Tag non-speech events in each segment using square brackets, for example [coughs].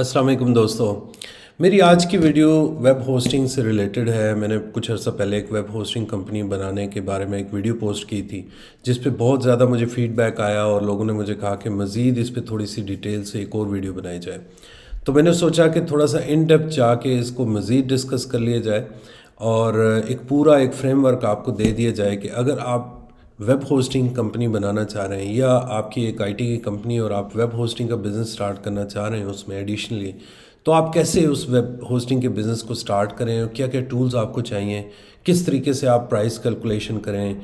अस्सलाम वालेकुम दोस्तों मेरी आज की वीडियो वेब होस्टिंग से रिलेटेड है मैंने कुछ अर्सा पहले एक वेब होस्टिंग कंपनी बनाने के बारे में एक वीडियो पोस्ट की थी जिस पे बहुत ज़्यादा मुझे फीडबैक आया और लोगों ने मुझे कहा कि मज़ीद इस पर थोड़ी सी डिटेल से एक और वीडियो बनाई जाए तो मैंने सोचा कि थोड़ा सा इन डेप्थ जाके इसको मज़ीद डिस्कस कर लिया जाए और एक पूरा एक फ्रेमवर्क आपको दे दिया जाए कि अगर आप वेब होस्टिंग कंपनी बनाना चाह रहे हैं या आपकी एक आईटी की कंपनी और आप वेब होस्टिंग का बिज़नेस स्टार्ट करना चाह रहे हैं उसमें एडिशनली तो आप कैसे उस वेब होस्टिंग के बिज़नेस को स्टार्ट करें और क्या क्या टूल्स आपको चाहिए किस तरीके से आप प्राइस कैलकुलेशन करें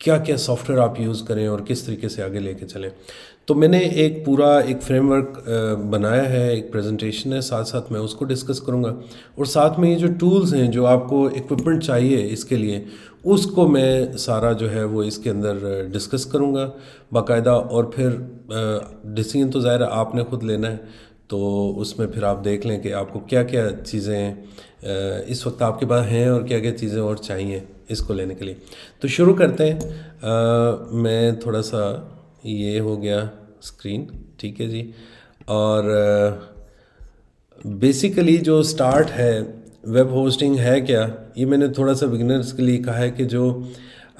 क्या क्या सॉफ्टवेयर आप यूज़ करें और किस तरीके से आगे लेके चलें तो मैंने एक पूरा एक फ्रेमवर्क बनाया है एक प्रेजेंटेशन है साथ साथ मैं उसको डिस्कस करूँगा और साथ में ये जो टूल्स हैं जो आपको इक्विपमेंट चाहिए इसके लिए उसको मैं सारा जो है वो इसके अंदर डिस्कस करूँगा बाकायदा और फिर डिसीजन तो ज़ाहिर आपने खुद लेना है तो उसमें फिर आप देख लें कि आपको क्या क्या चीज़ें इस वक्त आपके पास हैं और क्या क्या चीज़ें और चाहिए इसको लेने के लिए तो शुरू करते हैं आ, मैं थोड़ा सा ये हो गया स्क्रीन ठीक है जी और बेसिकली जो स्टार्ट है वेब होस्टिंग है क्या ये मैंने थोड़ा सा बिगिनर्स के लिए कहा है कि जो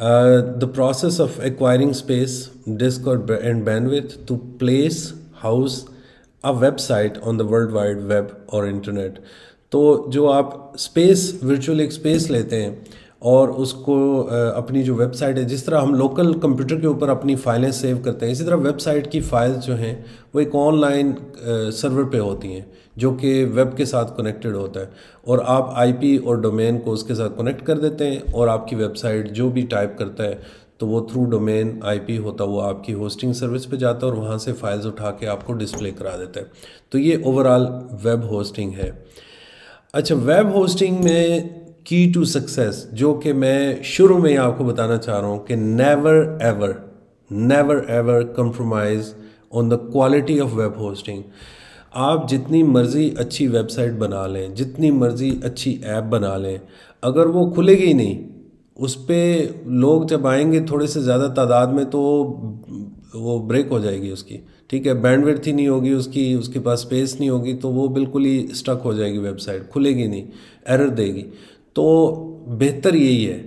the process of acquiring space disk और and bandwidth to place house a website on the world wide web और इंटरनेट तो जो आप स्पेस वर्चुअल एक स्पेस लेते हैं और उसको अपनी जो वेबसाइट है जिस तरह हम लोकल कंप्यूटर के ऊपर अपनी फाइलें सेव करते हैं इसी तरह वेबसाइट की फाइल्स जो हैं वो एक ऑनलाइन सर्वर पे होती हैं जो कि वेब के साथ कनेक्टेड होता है और आप आईपी और डोमेन को उसके साथ कनेक्ट कर देते हैं और आपकी वेबसाइट जो भी टाइप करता है तो वो थ्रू डोमेन आईपी होता है वो आपकी होस्टिंग सर्विस पे जाता है और वहाँ से फाइल्स उठा के आपको डिस्प्ले करा देता है तो ये ओवरऑल वेब होस्टिंग है अच्छा वेब होस्टिंग में की टू सक्सेस जो कि मैं शुरू में ही आपको बताना चाह रहा हूँ कि never ever never ever compromise on the quality of web hosting आप जितनी मर्ज़ी अच्छी वेबसाइट बना लें जितनी मर्ज़ी अच्छी ऐप बना लें अगर वो खुलेगी ही नहीं उस पर लोग जब आएंगे थोड़े से ज़्यादा तादाद में तो वो ब्रेक हो जाएगी उसकी ठीक है बैंडविड्थ ही नहीं होगी उसकी उसके पास स्पेस नहीं होगी तो वो बिल्कुल ही स्टक हो जाएगी वेबसाइट खुलेगी नहीं एरर देगी तो बेहतर यही है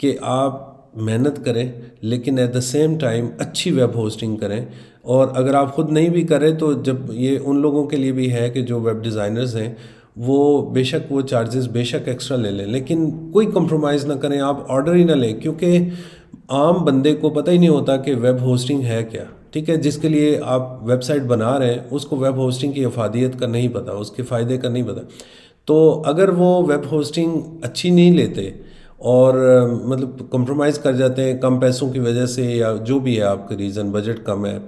कि आप मेहनत करें लेकिन एट द सेम टाइम अच्छी वेब होस्टिंग करें और अगर आप ख़ुद नहीं भी करें तो जब ये उन लोगों के लिए भी है कि जो वेब डिज़ाइनर्स हैं वो बेशक वो चार्जेस बेशक एक्स्ट्रा ले लें लेकिन कोई कंप्रोमाइज़ ना करें आप ऑर्डर ही ना लें क्योंकि आम बंदे को पता ही नहीं होता कि वेब होस्टिंग है क्या ठीक है जिसके लिए आप वेबसाइट बना रहे हैं उसको वेब होस्टिंग की अफादियत का नहीं पता उसके फ़ायदे का नहीं पता तो अगर वो वेब होस्टिंग अच्छी नहीं लेते और मतलब कॉम्प्रोमाइज़ कर जाते हैं कम पैसों की वजह से या जो भी है आपका रीज़न बजट कम है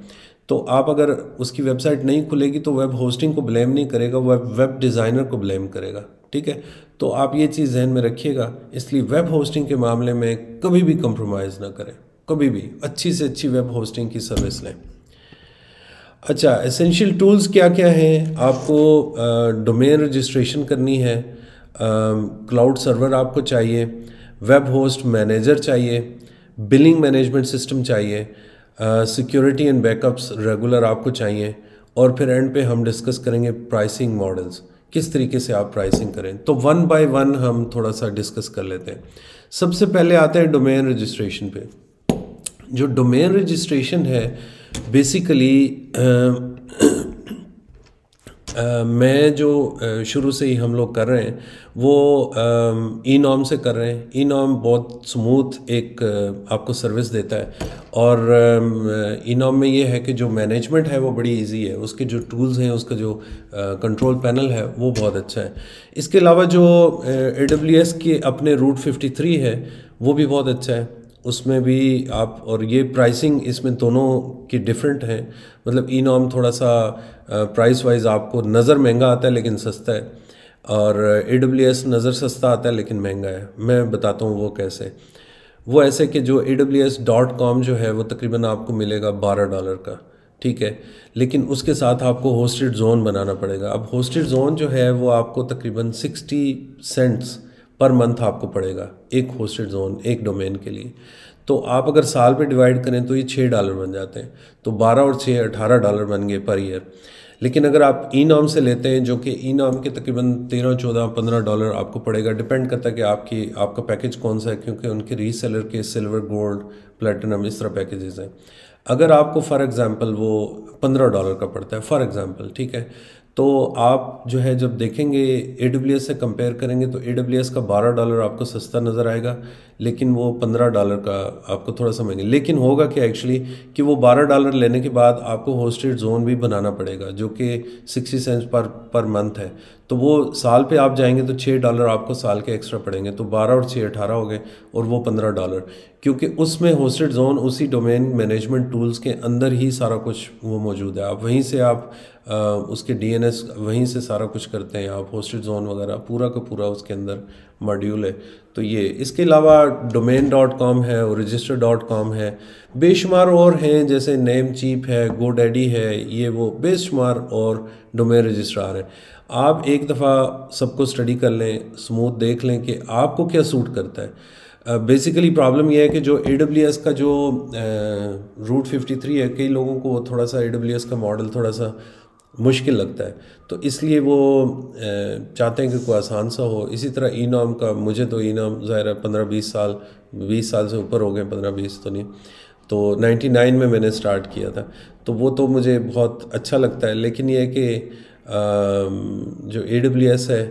तो आप अगर उसकी वेबसाइट नहीं खुलेगी तो वेब होस्टिंग को ब्लेम नहीं करेगा वेब वेब डिज़ाइनर को ब्लेम करेगा ठीक है तो आप ये चीज़ जहन में रखिएगा इसलिए वेब होस्टिंग के मामले में कभी भी कंप्रोमाइज़ ना करें कभी भी अच्छी से अच्छी वेब होस्टिंग की सर्विस लें अच्छा एसेंशियल टूल्स क्या क्या हैं आपको डोमेन रजिस्ट्रेशन करनी है क्लाउड सर्वर आपको चाहिए वेब होस्ट मैनेजर चाहिए बिलिंग मैनेजमेंट सिस्टम चाहिए सिक्योरिटी एंड बैकअप्स रेगुलर आपको चाहिए और फिर एंड पे हम डिस्कस करेंगे प्राइसिंग मॉडल्स किस तरीके से आप प्राइसिंग करें तो वन बाय वन हम थोड़ा सा डिस्कस कर लेते हैं सबसे पहले आते हैं डोमेन रजिस्ट्रेशन पे जो डोमेन रजिस्ट्रेशन है बेसिकली uh, uh, मैं जो uh, शुरू से ही हम लोग कर रहे हैं वो ई um, नॉम से कर रहे हैं ई नॉम बहुत स्मूथ एक आपको सर्विस देता है और ई um, नॉम में ये है कि जो मैनेजमेंट है वो बड़ी इजी है उसके जो टूल्स हैं उसका जो कंट्रोल पैनल है वो बहुत अच्छा है इसके अलावा जो ए डब्ल्यू एस के अपने रूट 53 है वो भी बहुत अच्छा है उसमें भी आप और ये प्राइसिंग इसमें दोनों की डिफरेंट है मतलब ई नॉम थोड़ा सा प्राइस वाइज आपको नज़र महंगा आता है लेकिन सस्ता है और ए डब्ल्यू एस नज़र सस्ता आता है लेकिन महंगा है मैं बताता हूँ वो कैसे वो ऐसे कि जो A W S dot com जो है वो तकरीबन आपको मिलेगा बारह डॉलर का ठीक है लेकिन उसके साथ आपको होस्टेड जोन बनाना पड़ेगा अब होस्टेड जोन जो है वो आपको तकरीबन सिक्सटी सेंट्स पर मंथ आपको पड़ेगा एक होस्टेड जोन एक डोमेन के लिए तो आप अगर साल पे डिवाइड करें तो ये छः डॉलर बन जाते हैं तो बारह और छः अठारह डॉलर बन गए पर ईयर लेकिन अगर आप ई नाम से लेते हैं जो कि ई नाम के तकरीबन तेरह चौदह पंद्रह डॉलर आपको पड़ेगा डिपेंड करता है कि आपकी आपका पैकेज कौन सा है क्योंकि उनके रीसेलर के सिल्वर गोल्ड प्लेटिनम इस तरह पैकेजेस हैं अगर आपको फ़ॉर एग्ज़ाम्पल वो पंद्रह डॉलर का पड़ता है फ़ॉर एग्ज़ाम्पल ठीक है तो आप जो है जब देखेंगे ए से कंपेयर करेंगे तो ए का बारह डॉलर आपको सस्ता नज़र आएगा लेकिन वो पंद्रह डॉलर का आपको थोड़ा सा महंगे लेकिन होगा क्या एक्चुअली कि वो बारह डॉलर लेने के बाद आपको होस्टेड जोन भी बनाना पड़ेगा जो कि sixty cents per per month है तो वो साल पे आप जाएंगे तो छः डॉलर आपको साल के एक्स्ट्रा पड़ेंगे तो बारह और छः अठारह हो गए और वो पंद्रह डॉलर क्योंकि उसमें होस्टेड जोन उसी डोमेन मैनेजमेंट टूल्स के अंदर ही सारा कुछ वो मौजूद है आप वहीं से आप उसके डीएनएस वहीं से सारा कुछ करते हैं आप होस्टेड जोन वगैरह पूरा का पूरा उसके अंदर मॉड्यूल है तो ये इसके अलावा डोमेन डॉट कॉम है और रजिस्टर डॉट कॉम है बेशुमार और हैं जैसे नेम चीप है गो डैडी है ये वो बेशुमार और डोमेन रजिस्ट्रार हैं आप एक दफ़ा सबको स्टडी कर लें स्मूथ देख लें कि आपको क्या सूट करता है बेसिकली प्रॉब्लम यह है कि जो ए डब्ल्यू एस का जो रूट फिफ्टी थ्री है कई लोगों को थोड़ा सा ए डब्ल्यू एस का मॉडल थोड़ा सा मुश्किल लगता है तो इसलिए वो चाहते हैं कि कोई आसान सा हो इसी तरह ई नाम का मुझे तो ई नाम ज़ाहिर है पंद्रह बीस साल बीस साल से ऊपर हो गए पंद्रह बीस तो नहीं तो नाइन्टी नाइन में मैंने स्टार्ट किया था तो वो तो मुझे बहुत अच्छा लगता है लेकिन ये कि जो ए डब्ल्यू एस है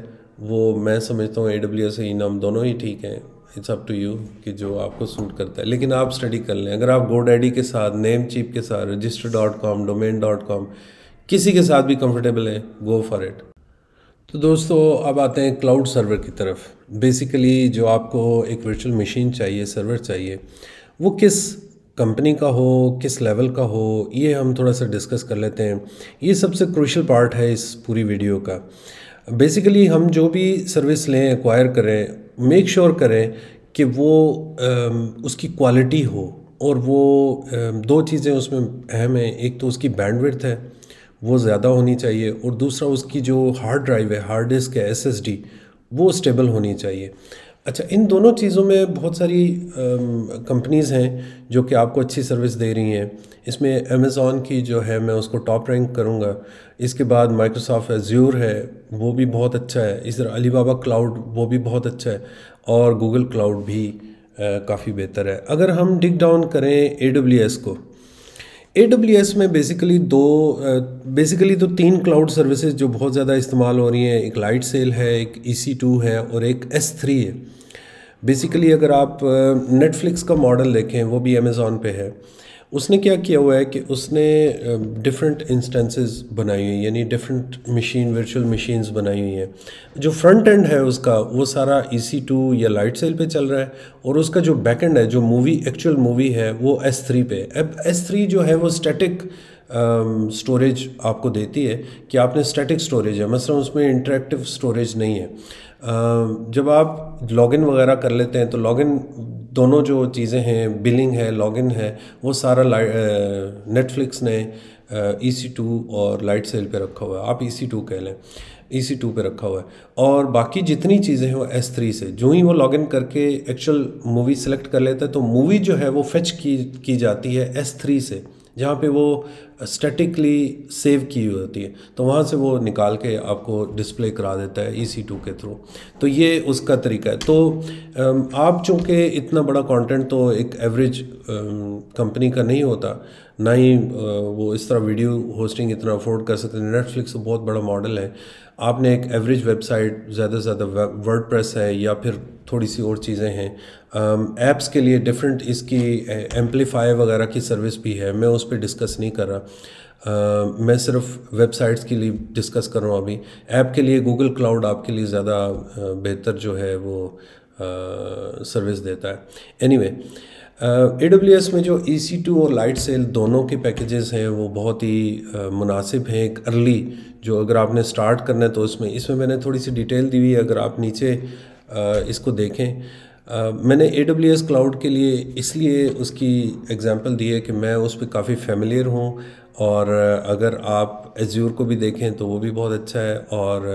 वो मैं समझता हूँ ए डब्ल्यू एस ई नाम दोनों ही ठीक हैं इट्स अप टू यू कि जो आपको सूट करता है लेकिन आप स्टडी कर लें अगर आप गो डैडी के साथ नेम चीप के साथ register dot com domain dot com किसी के साथ भी कंफर्टेबल है गो फॉर इट तो दोस्तों अब आते हैं क्लाउड सर्वर की तरफ बेसिकली जो आपको एक वर्चुअल मशीन चाहिए सर्वर चाहिए वो किस कंपनी का हो किस लेवल का हो ये हम थोड़ा सा डिस्कस कर लेते हैं ये सबसे क्रूशल पार्ट है इस पूरी वीडियो का बेसिकली हम जो भी सर्विस लें एक्वायर करें मेक श्योर sure करें कि वो उसकी क्वालिटी हो और वो दो चीज़ें उसमें अहम हैं एक तो उसकी बैंडविड्थ है वो ज़्यादा होनी चाहिए और दूसरा उसकी जो हार्ड ड्राइव है हार्ड डिस्क है एस वो स्टेबल होनी चाहिए अच्छा इन दोनों चीज़ों में बहुत सारी कंपनीज़ हैं जो कि आपको अच्छी सर्विस दे रही हैं इसमें अमेज़ॉन की जो है मैं उसको टॉप रैंक करूँगा इसके बाद माइक्रोसॉफ्ट एज्यूर है वो भी बहुत अच्छा है इस तरह अलीबाबा क्लाउड वो भी बहुत अच्छा है और गूगल क्लाउड भी काफ़ी बेहतर है अगर हम डिग डाउन करें ए को ए में बेसिकली दो बेसिकली तो तीन क्लाउड सर्विसेज जो बहुत ज़्यादा इस्तेमाल हो रही हैं एक लाइट सेल है एक ई e है और एक एस है बेसिकली अगर आप नेटफ्लिक्स का मॉडल देखें वो भी अमेज़ोन पे है उसने क्या किया हुआ है कि उसने डिफरेंट इंस्टेंसेस बनाई हुई यानी डिफरेंट मशीन वर्चुअल मशीन्स बनाई हुई हैं जो फ्रंट एंड है उसका वो सारा ई सी टू या लाइट सेल पे चल रहा है और उसका जो बैक एंड है जो मूवी एक्चुअल मूवी है वो एस थ्री पे अब एस थ्री जो है वो स्टैटिक स्टोरेज आपको देती है कि आपने स्टैटिक स्टोरेज है मसलन मतलब उसमें इंटरेक्टिव स्टोरेज नहीं है जब आप लॉगिन वगैरह कर लेते हैं तो लॉगिन दोनों जो चीज़ें हैं बिलिंग है लॉगिन है वो सारा नेटफ्लिक्स ने ई सी टू और लाइट सेल पे रखा हुआ है आप ई सी टू कह लें ई सी टू पर रखा हुआ है और बाकी जितनी चीज़ें हैं वो एस थ्री से जो ही वो लॉग इन करके एक्चुअल मूवी सेलेक्ट कर लेता है तो मूवी जो है वो फेच की की जाती है एस थ्री से जहाँ पे वो स्टैटिकली सेव की हुई होती है तो वहाँ से वो निकाल के आपको डिस्प्ले करा देता है ई e टू के थ्रू तो ये उसका तरीका है तो आप चूँकि इतना बड़ा कंटेंट तो एक एवरेज कंपनी का नहीं होता ना ही वो इस तरह वीडियो होस्टिंग इतना अफोर्ड कर सकते नेटफ्लिक्स तो बहुत बड़ा मॉडल है आपने एक एवरेज वेबसाइट ज़्यादा से ज़्यादा वर्ड प्रेस है या फिर थोड़ी सी और चीज़ें हैं ऐप्स के लिए डिफरेंट इसकी एम्पलीफाई वगैरह की सर्विस भी है मैं उस पर डिस्कस नहीं कर रहा Uh, मैं सिर्फ वेबसाइट्स के लिए डिस्कस कर रहा हूँ अभी ऐप के लिए गूगल क्लाउड आपके लिए ज़्यादा बेहतर जो है वो सर्विस देता है एनीवे ए डब्ल्यू एस में जो ई सी टू और लाइट सेल दोनों के पैकेजेस हैं वो बहुत ही uh, मुनासिब हैं एक अर्ली जो अगर आपने स्टार्ट करना है तो इसमें इसमें मैंने थोड़ी सी डिटेल दी हुई है अगर आप नीचे uh, इसको देखें Uh, मैंने ए डब्ल्यू एस क्लाउड के लिए इसलिए उसकी एग्ज़ाम्पल दी है कि मैं उस पर काफ़ी फेमिलियर हूँ और अगर आप एज्योर को भी देखें तो वो भी बहुत अच्छा है और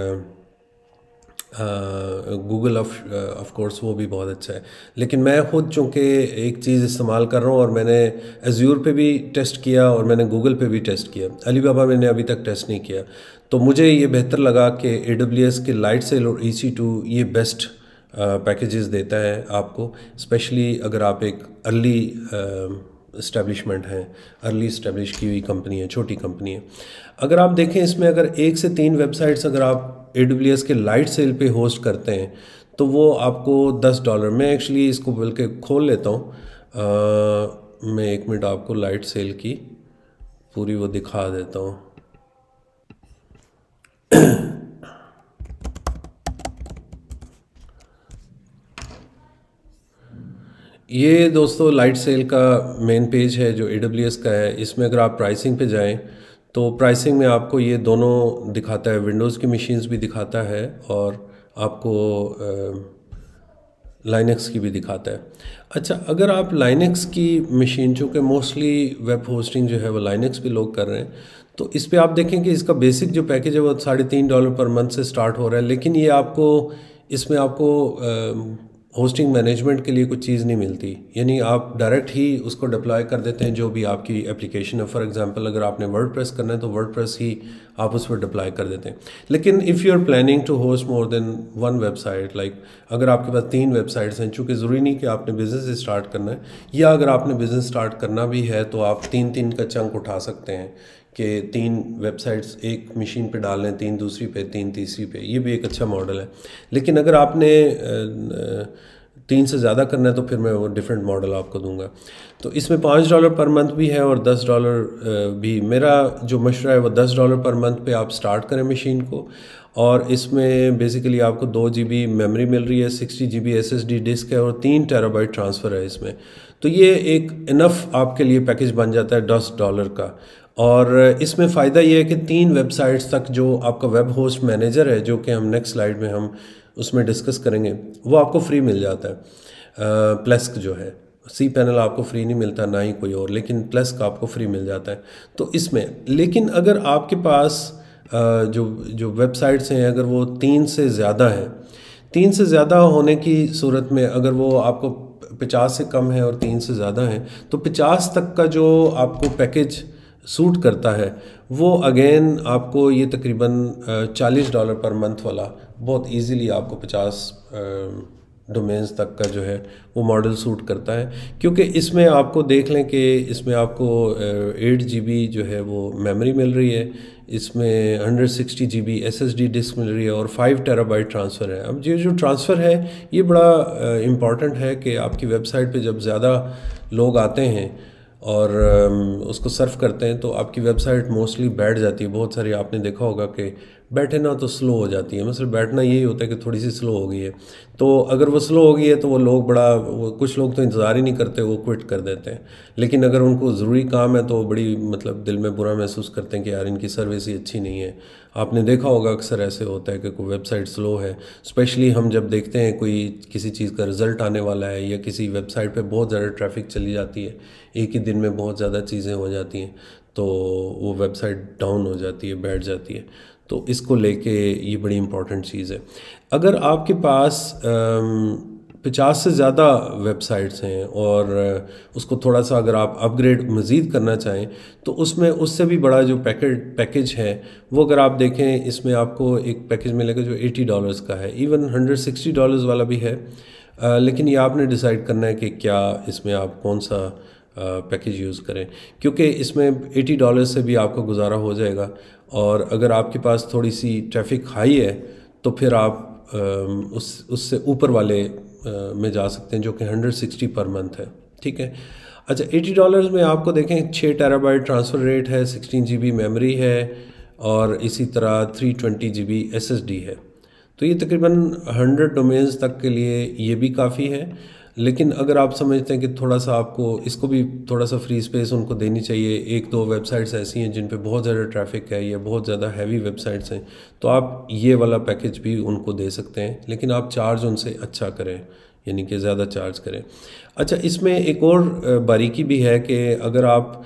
गूगल ऑफ कोर्स वो भी बहुत अच्छा है लेकिन मैं खुद चूँकि एक चीज़ इस्तेमाल कर रहा हूँ और मैंने एज्यूर पे भी टेस्ट किया और मैंने गूगल पे भी टेस्ट किया अली बाबा मैंने अभी तक टेस्ट नहीं किया तो मुझे ये बेहतर लगा कि ए एस के लाइट सेल और ई सी टू ये बेस्ट पैकेजेस देता है आपको स्पेशली अगर आप एक अर्ली इस्टेब्लिशमेंट है अर्ली इस्टेब्लिश की हुई कंपनी है छोटी कंपनी है अगर आप देखें इसमें अगर एक से तीन वेबसाइट्स अगर आप ए के लाइट सेल पे होस्ट करते हैं तो वो आपको दस डॉलर मैं एक्चुअली इसको बोल के खोल लेता हूँ मैं एक मिनट आपको लाइट सेल की पूरी वो दिखा देता हूँ ये दोस्तों लाइट सेल का मेन पेज है जो ए का है इसमें अगर आप प्राइसिंग पे जाएं तो प्राइसिंग में आपको ये दोनों दिखाता है विंडोज़ की मशीन्स भी दिखाता है और आपको लाइनक्स की भी दिखाता है अच्छा अगर आप लाइनक्स की मशीन चूँकि मोस्टली वेब होस्टिंग जो है वो लाइनक्स पे लोग कर रहे हैं तो इस पर आप देखें कि इसका बेसिक जो पैकेज है वो साढ़े तीन डॉलर पर मंथ से स्टार्ट हो रहा है लेकिन ये आपको इसमें आपको होस्टिंग मैनेजमेंट के लिए कुछ चीज़ नहीं मिलती यानी आप डायरेक्ट ही उसको डिप्लॉय कर देते हैं जो भी आपकी एप्लीकेशन है फॉर एग्जांपल अगर आपने वर्ड प्रेस करना है तो वर्ड प्रेस ही आप उस पर डिप्लॉय कर देते हैं लेकिन if you are planning to host more than one website like अगर आपके पास तीन वेबसाइट्स हैं चूँकि ज़रूरी नहीं कि आपने बिज़नेस स्टार्ट करना है या अगर आपने बिज़नेस स्टार्ट करना भी है तो आप तीन तीन का चंक उठा सकते हैं कि तीन वेबसाइट्स एक मशीन पे डाल लें तीन दूसरी पे तीन तीसरी पे ये भी एक अच्छा मॉडल है लेकिन अगर आपने तीन से ज़्यादा करना है तो फिर मैं वो डिफरेंट मॉडल आपको दूंगा तो इसमें पाँच डॉलर पर मंथ भी है और दस डॉलर भी मेरा जो मशरा है वो दस डॉलर पर मंथ पे आप स्टार्ट करें मशीन को और इसमें बेसिकली आपको दो जी बी मेमरी मिल रही है sixty G B S S D disk है और तीन टेराबाइट ट्रांसफ़र है इसमें तो ये एक इनफ आपके लिए पैकेज बन जाता है दस डॉलर का और इसमें फ़ायदा ये है कि तीन वेबसाइट्स तक जो आपका वेब होस्ट मैनेजर है जो कि हम नेक्स्ट स्लाइड में हम उसमें डिस्कस करेंगे वो आपको फ्री मिल जाता है प्लस्क जो है सी पैनल आपको फ्री नहीं मिलता ना ही कोई और लेकिन प्लस्क आपको फ्री मिल जाता है तो इसमें लेकिन अगर आपके पास जो जो वेबसाइट्स हैं अगर वो तीन से ज़्यादा हैं तीन से ज़्यादा होने की सूरत में अगर वो आपको पचास से कम है और तीन से ज़्यादा हैं तो पचास तक का जो आपको पैकेज सूट करता है वो अगेन आपको ये तकरीबन चालीस डॉलर पर मंथ वाला बहुत इजीली आपको पचास डोमेन्स तक का जो है वो मॉडल सूट करता है क्योंकि इसमें आपको देख लें कि इसमें आपको एट जी जो है वो मेमोरी मिल रही है इसमें hundred sixty G B S disk मिल रही है और फाइव टेराबाइट ट्रांसफ़र है अब ये जो ट्रांसफ़र है ये बड़ा इम्पॉर्टेंट है कि आपकी वेबसाइट पे जब ज़्यादा लोग आते हैं और उसको सर्फ करते हैं तो आपकी वेबसाइट मोस्टली बैठ जाती है बहुत सारी आपने देखा होगा कि बैठे ना तो स्लो हो जाती है मतलब बैठना यही होता है कि थोड़ी सी स्लो हो गई है तो अगर वो स्लो हो गई है तो वो लोग बड़ा वो कुछ लोग तो इंतज़ार ही नहीं करते वो क्विट कर देते हैं लेकिन अगर उनको ज़रूरी काम है तो बड़ी मतलब दिल में बुरा महसूस करते हैं कि यार इनकी सर्विस ही अच्छी नहीं है आपने देखा होगा अक्सर ऐसे होता है कि कोई वेबसाइट स्लो है स्पेशली हम जब देखते हैं कोई किसी चीज़ का रिज़ल्ट आने वाला है या किसी वेबसाइट पर बहुत ज़्यादा ट्रैफिक चली जाती है एक ही दिन में बहुत ज़्यादा चीज़ें हो जाती हैं तो वो वेबसाइट डाउन हो जाती है बैठ जाती है तो इसको लेके ये बड़ी इम्पॉर्टेंट चीज़ है अगर आपके पास पचास से ज़्यादा वेबसाइट्स हैं और उसको थोड़ा सा अगर आप अपग्रेड मज़ीद करना चाहें तो उसमें उससे भी बड़ा जो पैकेट पैकेज है वो अगर आप देखें इसमें आपको एक पैकेज मिलेगा जो एटी डॉलर्स का है इवन हंड्रेड सिक्सटी डॉलर्स वाला भी है आ, लेकिन ये आपने डिसाइड करना है कि क्या इसमें आप कौन सा पैकेज यूज़ करें क्योंकि इसमें एटी डॉलर से भी आपका गुजारा हो जाएगा और अगर आपके पास थोड़ी सी ट्रैफिक हाई है तो फिर आप उस उससे ऊपर वाले में जा सकते हैं जो कि हंड्रेड सिक्सटी पर मंथ है ठीक है अच्छा एटी डॉलर्स में आपको देखें छः टेराबाइट ट्रांसफ़र रेट है सिक्सटीन जी मेमोरी है और इसी तरह three twenty G B S S D है तो ये तकरीबन हंड्रेड डोमेन्स तक के लिए ये भी काफ़ी है लेकिन अगर आप समझते हैं कि थोड़ा सा आपको इसको भी थोड़ा सा फ्री स्पेस उनको देनी चाहिए एक दो वेबसाइट्स ऐसी हैं जिन पे बहुत ज़्यादा ट्रैफिक है या बहुत ज़्यादा हैवी वेबसाइट्स हैं तो आप ये वाला पैकेज भी उनको दे सकते हैं लेकिन आप चार्ज उनसे अच्छा करें यानी कि ज़्यादा चार्ज करें अच्छा इसमें एक और बारीकी भी है कि अगर आप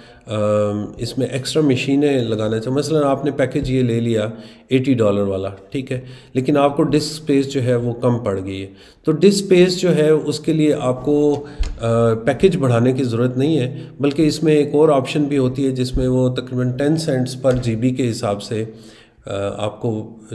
इसमें एक्स्ट्रा मशीनें लगाना चाहो मसलन आपने पैकेज ये ले लिया एटी डॉलर वाला ठीक है लेकिन आपको डिस्क स्पेस जो है वो कम पड़ गई है तो डिस्क स्पेस जो है उसके लिए आपको पैकेज बढ़ाने की ज़रूरत नहीं है बल्कि इसमें एक और ऑप्शन भी होती है जिसमें वो तकरीबन टेन सेंट्स पर जी के हिसाब से आपको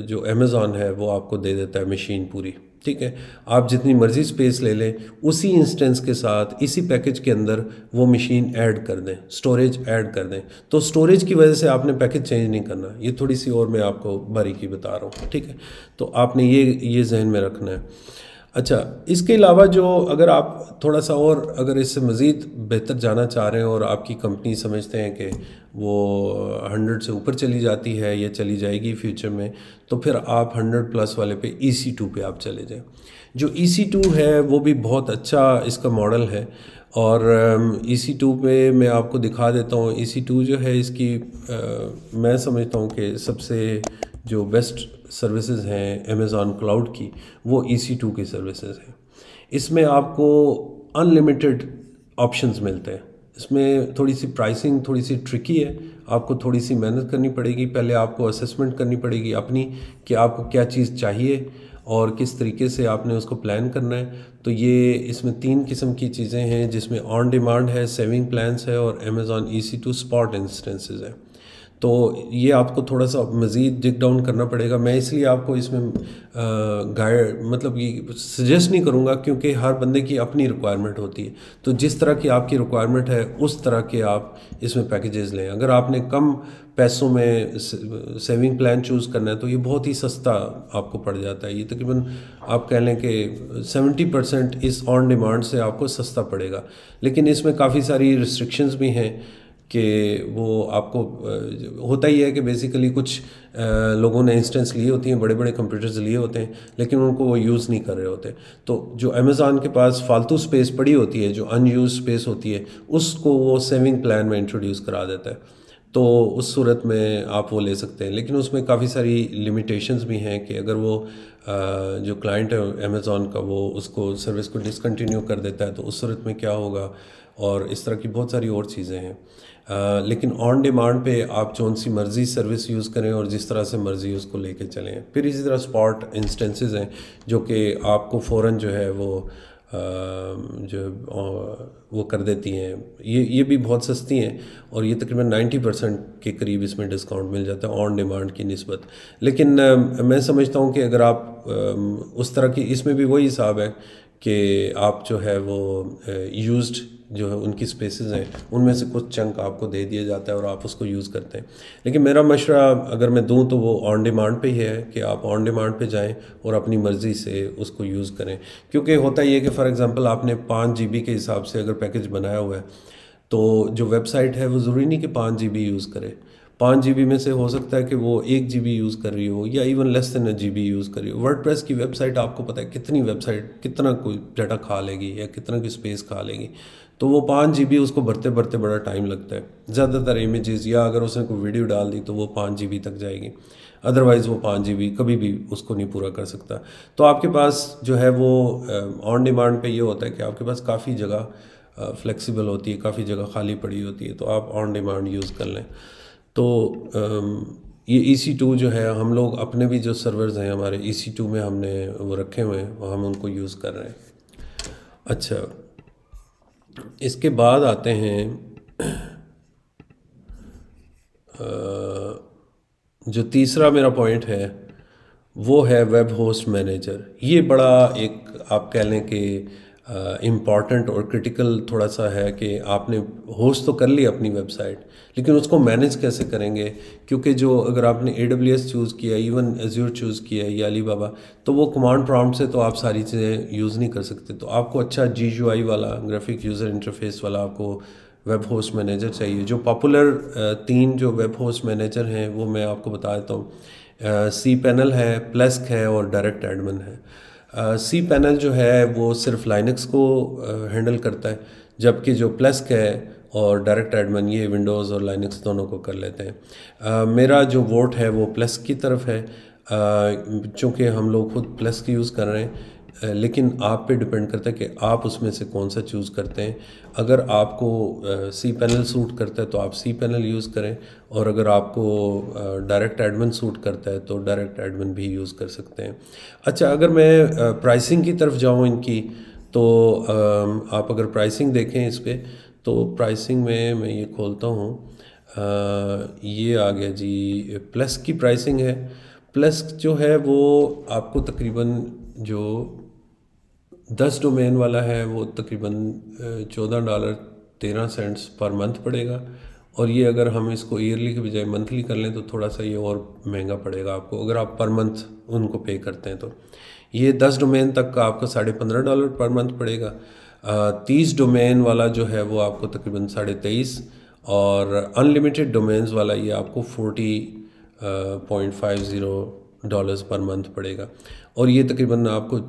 जो अमेज़ॉन है वो आपको दे देता है मशीन पूरी ठीक है आप जितनी मर्ज़ी स्पेस ले लें उसी इंस्टेंस के साथ इसी पैकेज के अंदर वो मशीन ऐड कर दें स्टोरेज ऐड कर दें तो स्टोरेज की वजह से आपने पैकेज चेंज नहीं करना ये थोड़ी सी और मैं आपको बारीकी बता रहा हूँ ठीक है तो आपने ये ये जहन में रखना है अच्छा इसके अलावा जो अगर आप थोड़ा सा और अगर इससे मज़ीद बेहतर जाना चाह रहे हैं और आपकी कंपनी समझते हैं कि वो हंड्रेड से ऊपर चली जाती है या चली जाएगी फ्यूचर में तो फिर आप हंड्रेड प्लस वाले पे ई e सी टू पर आप चले जाएँ जो ई e सी टू है वो भी बहुत अच्छा इसका मॉडल है और ई सी e टू पे मैं आपको दिखा देता हूँ ई सी टू जो है इसकी आ, मैं समझता हूँ कि सबसे जो बेस्ट सर्विसेज हैं अमेज़ॉन क्लाउड की वो ई सी टू की सर्विसेज हैं इसमें आपको अनलिमिटेड ऑप्शंस मिलते हैं इसमें थोड़ी सी प्राइसिंग थोड़ी सी ट्रिकी है आपको थोड़ी सी मेहनत करनी पड़ेगी पहले आपको असेसमेंट करनी पड़ेगी अपनी कि आपको क्या चीज़ चाहिए और किस तरीके से आपने उसको प्लान करना है तो ये इसमें तीन किस्म की चीज़ें हैं जिसमें ऑन डिमांड है सेविंग प्लान्स है और Amazon E C two spot instances है तो ये आपको थोड़ा सा मज़ीद डिक डाउन करना पड़ेगा मैं इसलिए आपको इसमें गाइड मतलब ये सजेस्ट नहीं करूँगा क्योंकि हर बंदे की अपनी रिक्वायरमेंट होती है तो जिस तरह की आपकी रिक्वायरमेंट है उस तरह के आप इसमें पैकेजेस लें अगर आपने कम पैसों में सेविंग प्लान चूज़ करना है तो ये बहुत ही सस्ता आपको पड़ जाता है ये तकरीबन तो आप कह लें कि सेवेंटी परसेंट इस ऑन डिमांड से आपको सस्ता पड़ेगा लेकिन इसमें काफ़ी सारी रिस्ट्रिक्शंस भी हैं कि वो आपको होता ही है कि बेसिकली कुछ लोगों ने इंस्टेंस लिए होती हैं बड़े बड़े कंप्यूटर्स लिए होते हैं लेकिन उनको वो यूज़ नहीं कर रहे होते तो जो अमेज़ान के पास फालतू स्पेस पड़ी होती है जो अनयूज स्पेस होती है उसको वो सेविंग प्लान में इंट्रोड्यूस करा देता है तो उस सूरत में आप वो ले सकते हैं लेकिन उसमें काफ़ी सारी लिमिटेशंस भी हैं कि अगर वो जो क्लाइंट है अमेज़ोन का वो उसको सर्विस को डिसकंटिन्यू कर देता है तो उस सूरत में क्या होगा और इस तरह की बहुत सारी और चीज़ें हैं लेकिन ऑन डिमांड पे आप कौन सी मर्ज़ी सर्विस यूज़ करें और जिस तरह से मर्ज़ी उसको लेके चलें फिर इसी तरह स्पॉट इंस्टेंसेस हैं जो कि आपको फ़ौर जो है वो जो वो कर देती हैं ये ये भी बहुत सस्ती हैं और ये तकरीबन 90 परसेंट के करीब इसमें डिस्काउंट मिल जाता है ऑन डिमांड की नस्बत लेकिन मैं समझता हूँ कि अगर आप उस तरह की इसमें भी वही हिसाब है कि आप जो है वो यूज जो है उनकी स्पेसेस हैं उनमें से कुछ चंक आपको दे दिया जाता है और आप उसको यूज़ करते हैं लेकिन मेरा मशरा अगर मैं दूं तो वो ऑन डिमांड पे ही है कि आप ऑन डिमांड पे जाएं और अपनी मर्ज़ी से उसको यूज़ करें क्योंकि होता ये कि फ़ॉर एग्ज़ाम्पल आपने पाँच जी के हिसाब से अगर पैकेज बनाया हुआ है तो जो वेबसाइट है वो ज़रूरी नहीं कि पाँच जी यूज़ करें पाँच जी में से हो सकता है कि वो एक जी यूज़ कर रही हो या even less than A G use कर रही हो वर्ड की वेबसाइट आपको पता है कितनी वेबसाइट कितना कोई डाटा खा लेगी या कितना की स्पेस खा लेगी तो वो पाँच जी उसको भरते भरते बड़ा टाइम लगता है ज़्यादातर इमेजेस या अगर उसने कोई वीडियो डाल दी तो वो पाँच जी तक जाएगी अदरवाइज़ वो पाँच जी कभी भी उसको नहीं पूरा कर सकता तो आपके पास जो है वो ऑन डिमांड पे ये होता है कि आपके पास काफ़ी जगह फ्लेक्सिबल होती है काफ़ी जगह खाली पड़ी होती है तो आप ऑन डिमांड यूज़ कर लें तो ये ई सी टू जो है हम लोग अपने भी जो सर्वर्स हैं हमारे ई सी टू में हमने वो रखे हुए हैं और हम उनको यूज़ कर रहे हैं अच्छा इसके बाद आते हैं जो तीसरा मेरा पॉइंट है वो है वेब होस्ट मैनेजर ये बड़ा एक आप कह लें कि इम्पॉर्टेंट और क्रिटिकल थोड़ा सा है कि आपने होस्ट तो कर लिया अपनी वेबसाइट लेकिन उसको मैनेज कैसे करेंगे क्योंकि जो अगर आपने ए चूज़ किया इवन एज्योर चूज़ किया या अली बाबा तो वो कमांड प्रॉम्प्ट से तो आप सारी चीज़ें यूज़ नहीं कर सकते तो आपको अच्छा जी वाला ग्राफिक यूज़र इंटरफेस वाला आपको वेब होस्ट मैनेजर चाहिए जो पॉपुलर तीन जो वेब होस्ट मैनेजर हैं वो मैं आपको बता देता हूँ सी पैनल है प्लस्क है और डायरेक्ट एडमिन है सी uh, पैनल जो है वो सिर्फ लाइनक्स को हैंडल uh, करता है जबकि जो प्लस्क है और डायरेक्ट एडमन ये विंडोज़ और लाइनक्स दोनों को कर लेते हैं आ, मेरा जो वोट है वो प्लस की तरफ है चूँकि हम लोग खुद प्लस की यूज़ कर रहे हैं लेकिन आप पे डिपेंड करता है कि आप उसमें से कौन सा चूज़ करते हैं अगर आपको सी पैनल सूट करता है तो आप सी पैनल यूज़ करें और अगर आपको डायरेक्ट एडमिन सूट करता है तो डायरेक्ट एडमिन भी यूज़ कर सकते हैं अच्छा अगर मैं प्राइसिंग की तरफ जाऊँ इनकी तो आप अगर प्राइसिंग देखें इस पर तो प्राइसिंग में मैं ये खोलता हूँ ये आ गया जी प्लस की प्राइसिंग है प्लस जो है वो आपको तकरीबन जो दस डोमेन वाला है वो तकरीबन चौदह डॉलर तेरह सेंट्स पर मंथ पड़ेगा और ये अगर हम इसको ईयरली के बजाय मंथली कर लें तो थोड़ा सा ये और महंगा पड़ेगा आपको अगर आप पर मंथ उनको पे करते हैं तो ये दस डोमेन तक का आपका साढ़े पंद्रह डॉलर पर मंथ पड़ेगा तीस डोमेन वाला जो है वो आपको तकरीबन साढ़े तेईस और अनलिमिटेड डोमेन्स वाला ये आपको forty point five zero dollars per month पड़ेगा और ये तकरीबन आपको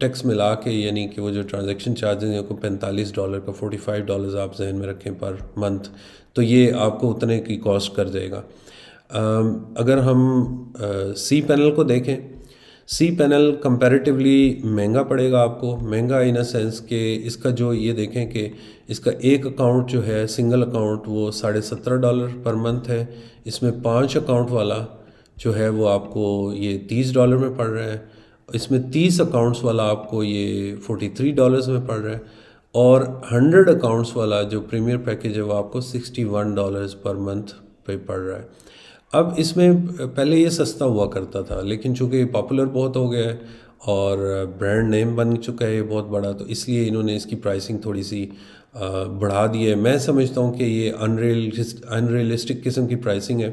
टैक्स मिला के यानी कि वो जो ट्रांजैक्शन चार्जेज हैं आपको पैंतालीस डॉलर का फोर्टी फाइव डॉलर्स आप जहन में रखें पर मंथ तो ये आपको उतने की कॉस्ट कर जाएगा अगर हम सी पैनल को देखें सी पैनल कंपैरेटिवली महंगा पड़ेगा आपको महंगा इन अ सेंस के इसका जो ये देखें कि इसका एक अकाउंट जो है सिंगल अकाउंट वो साढ़े सत्रह डॉलर पर मंथ है इसमें पांच अकाउंट वाला जो है वो आपको ये तीस डॉलर में पड़ रहा है इसमें तीस अकाउंट्स वाला आपको ये फोर्टी थ्री डॉलर में पड़ रहा है और हंड्रेड अकाउंट्स वाला जो प्रीमियर पैकेज है वो आपको sixty one dollar per month पे पड़ रहा है अब इसमें पहले ये सस्ता हुआ करता था लेकिन चूँकि पॉपुलर बहुत हो गया है और ब्रांड नेम बन चुका है ये बहुत बड़ा तो इसलिए इन्होंने इसकी प्राइसिंग थोड़ी सी बढ़ा दी है मैं समझता हूँ कि ये अनरियल अनरियलिस्टिक किस्म की प्राइसिंग है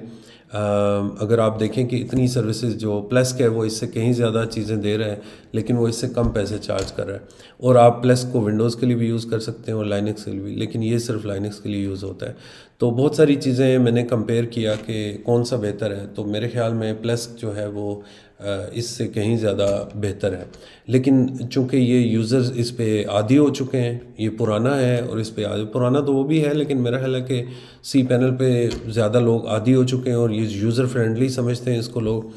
अगर आप देखें कि इतनी सर्विसेज जो प्लस के वो इससे कहीं ज़्यादा चीज़ें दे रहे हैं लेकिन वो इससे कम पैसे चार्ज कर रहा है और आप प्लस को विंडोज़ के लिए भी यूज़ कर सकते हैं और लाइनिक्स के लिए भी लेकिन ये सिर्फ लाइनिक्स के लिए यूज़ होता है तो बहुत सारी चीज़ें मैंने कंपेयर किया कि कौन सा बेहतर है तो मेरे ख्याल में प्लस जो है वो इससे कहीं ज़्यादा बेहतर है लेकिन चूंकि ये यूज़र्स इस पर आदि हो चुके हैं ये पुराना है और इस पर आदि पुराना तो वो भी है लेकिन मेरा ख्याल है कि सी पैनल पे ज़्यादा लोग आदि हो चुके हैं और ये यूज़र फ्रेंडली समझते हैं इसको लोग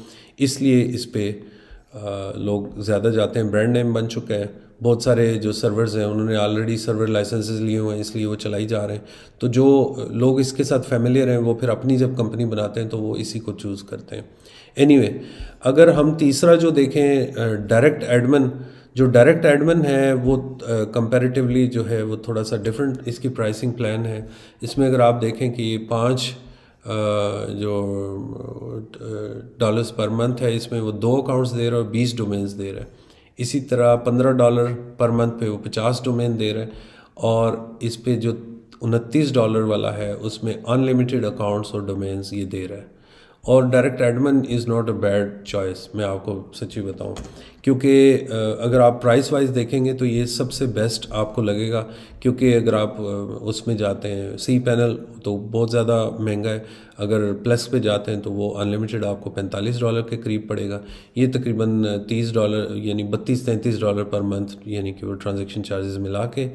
इसलिए इस पर लोग ज़्यादा जाते हैं ब्रांड नेम बन चुका है बहुत सारे जो सर्वर्स हैं उन्होंने ऑलरेडी सर्वर लाइसेंसेस लिए हुए हैं इसलिए वो चलाई जा रहे हैं तो जो लोग इसके साथ फेमिलियर हैं वो फिर अपनी जब कंपनी बनाते हैं तो वो इसी को चूज़ करते हैं एनीवे anyway, अगर हम तीसरा जो देखें डायरेक्ट एडमिन जो डायरेक्ट एडमिन है वो कंपेरेटिवली uh, जो है वो थोड़ा सा डिफरेंट इसकी प्राइसिंग प्लान है इसमें अगर आप देखें कि पाँच जो डॉलर्स पर मंथ है इसमें वो दो अकाउंट्स दे रहे हैं और बीस डोमेन्स दे रहे हैं इसी तरह पंद्रह डॉलर पर मंथ पे वो पचास डोमेन दे रहे हैं और इस पर जो उनतीस डॉलर वाला है उसमें अनलिमिटेड अकाउंट्स और डोमेन्स ये दे रहा है और direct admin is not a bad choice मैं आपको सच्ची बताऊं क्योंकि अगर आप प्राइस वाइज देखेंगे तो ये सबसे बेस्ट आपको लगेगा क्योंकि अगर आप उसमें जाते हैं सी पैनल तो बहुत ज़्यादा महंगा है अगर प्लस पे जाते हैं तो वो अनलिमिटेड आपको 45 डॉलर के करीब पड़ेगा ये तकरीबन 30 डॉलर यानी 32 तैंतीस डॉलर पर मंथ यानी कि वो ट्रांजेक्शन चार्जेस मिला के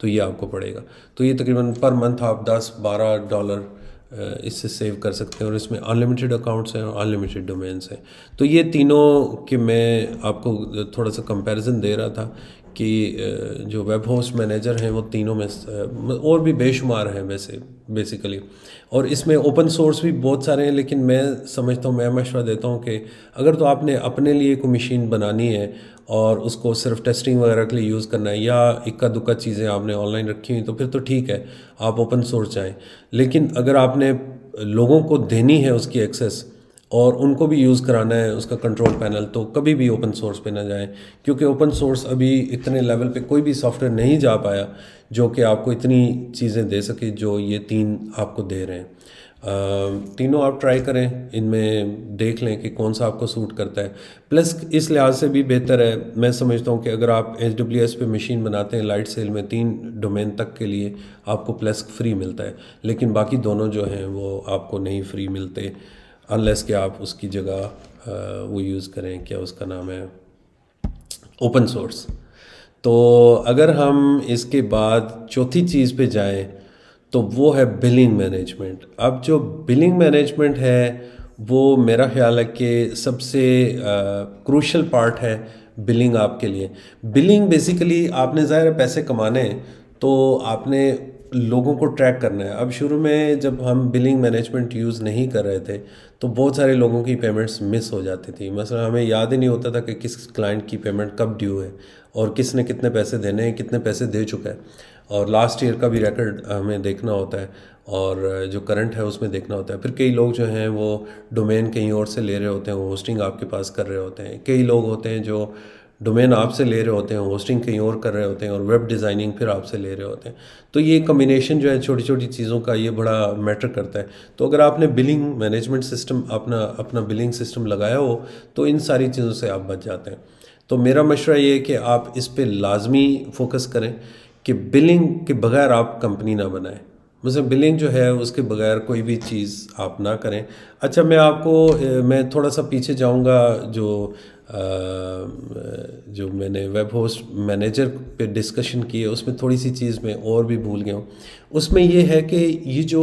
तो ये आपको पड़ेगा तो ये तकरीबन पर मंथ आप दस बारह डॉलर इससे सेव कर सकते हैं और इसमें अनलिमिटेड अकाउंट्स हैं और अनलिमिटेड डोमेन्स हैं तो ये तीनों के मैं आपको थोड़ा सा कंपैरिजन दे रहा था कि जो वेब होस्ट मैनेजर हैं वो तीनों में और भी बेशुमार हैं वैसे बेसिकली और इसमें ओपन सोर्स भी बहुत सारे हैं लेकिन मैं समझता हूँ मैं मशवरा देता हूँ कि अगर तो आपने अपने लिए कोई मशीन बनानी है और उसको सिर्फ टेस्टिंग वगैरह के लिए यूज़ करना है या इक्का दुक्का चीज़ें आपने ऑनलाइन रखी हुई तो फिर तो ठीक है आप ओपन सोर्स जाएँ लेकिन अगर आपने लोगों को देनी है उसकी एक्सेस और उनको भी यूज़ कराना है उसका कंट्रोल पैनल तो कभी भी ओपन सोर्स पे ना जाएं क्योंकि ओपन सोर्स अभी इतने लेवल पे कोई भी सॉफ्टवेयर नहीं जा पाया जो कि आपको इतनी चीज़ें दे सके जो ये तीन आपको दे रहे हैं तीनों आप ट्राई करें इनमें देख लें कि कौन सा आपको सूट करता है प्लस इस लिहाज से भी बेहतर है मैं समझता हूँ कि अगर आप एच डब्ल्यू एस पे मशीन बनाते हैं लाइट सेल में तीन डोमेन तक के लिए आपको प्लस फ्री मिलता है लेकिन बाकी दोनों जो हैं वो आपको नहीं फ्री मिलते अनलेस के आप उसकी जगह वो यूज़ करें क्या उसका नाम है ओपन सोर्स तो अगर हम इसके बाद चौथी चीज़ पे जाएं तो वो है बिलिंग मैनेजमेंट अब जो बिलिंग मैनेजमेंट है वो मेरा ख्याल है कि सबसे क्रूशल पार्ट है बिलिंग आपके लिए बिलिंग बेसिकली आपने ज़ाहिर पैसे कमाने तो आपने लोगों को ट्रैक करना है अब शुरू में जब हम बिलिंग मैनेजमेंट यूज़ नहीं कर रहे थे तो बहुत सारे लोगों की पेमेंट्स मिस हो जाती थी मसला हमें याद ही नहीं होता था कि किस क्लाइंट की पेमेंट कब ड्यू है और किसने कितने पैसे देने हैं कितने पैसे दे चुका है और लास्ट ईयर का भी रिकॉर्ड हमें देखना होता है और जो करंट है उसमें देखना होता है फिर कई लोग जो हैं वो डोमेन कहीं और से ले रहे होते हैं होस्टिंग आपके पास कर रहे होते हैं कई लोग होते हैं जो डोमेन आपसे ले रहे होते हैं होस्टिंग कहीं और कर रहे होते हैं और वेब डिज़ाइनिंग फिर आपसे ले रहे होते हैं तो ये कम्बिनेशन जो है छोटी छोटी चीज़ों का ये बड़ा मैटर करता है तो अगर आपने बिलिंग मैनेजमेंट सिस्टम अपना अपना बिलिंग सिस्टम लगाया हो तो इन सारी चीज़ों से आप बच जाते हैं तो मेरा मशवरा ये है कि आप इस पर लाजमी फोकस करें कि बिलिंग के बगैर आप कंपनी ना बनाएं मुझे बिलिंग जो है उसके बगैर कोई भी चीज़ आप ना करें अच्छा मैं आपको मैं थोड़ा सा पीछे जाऊंगा जो जो मैंने वेब होस्ट मैनेजर पे डिस्कशन की है उसमें थोड़ी सी चीज़ मैं और भी भूल गया हूँ उसमें ये है कि ये जो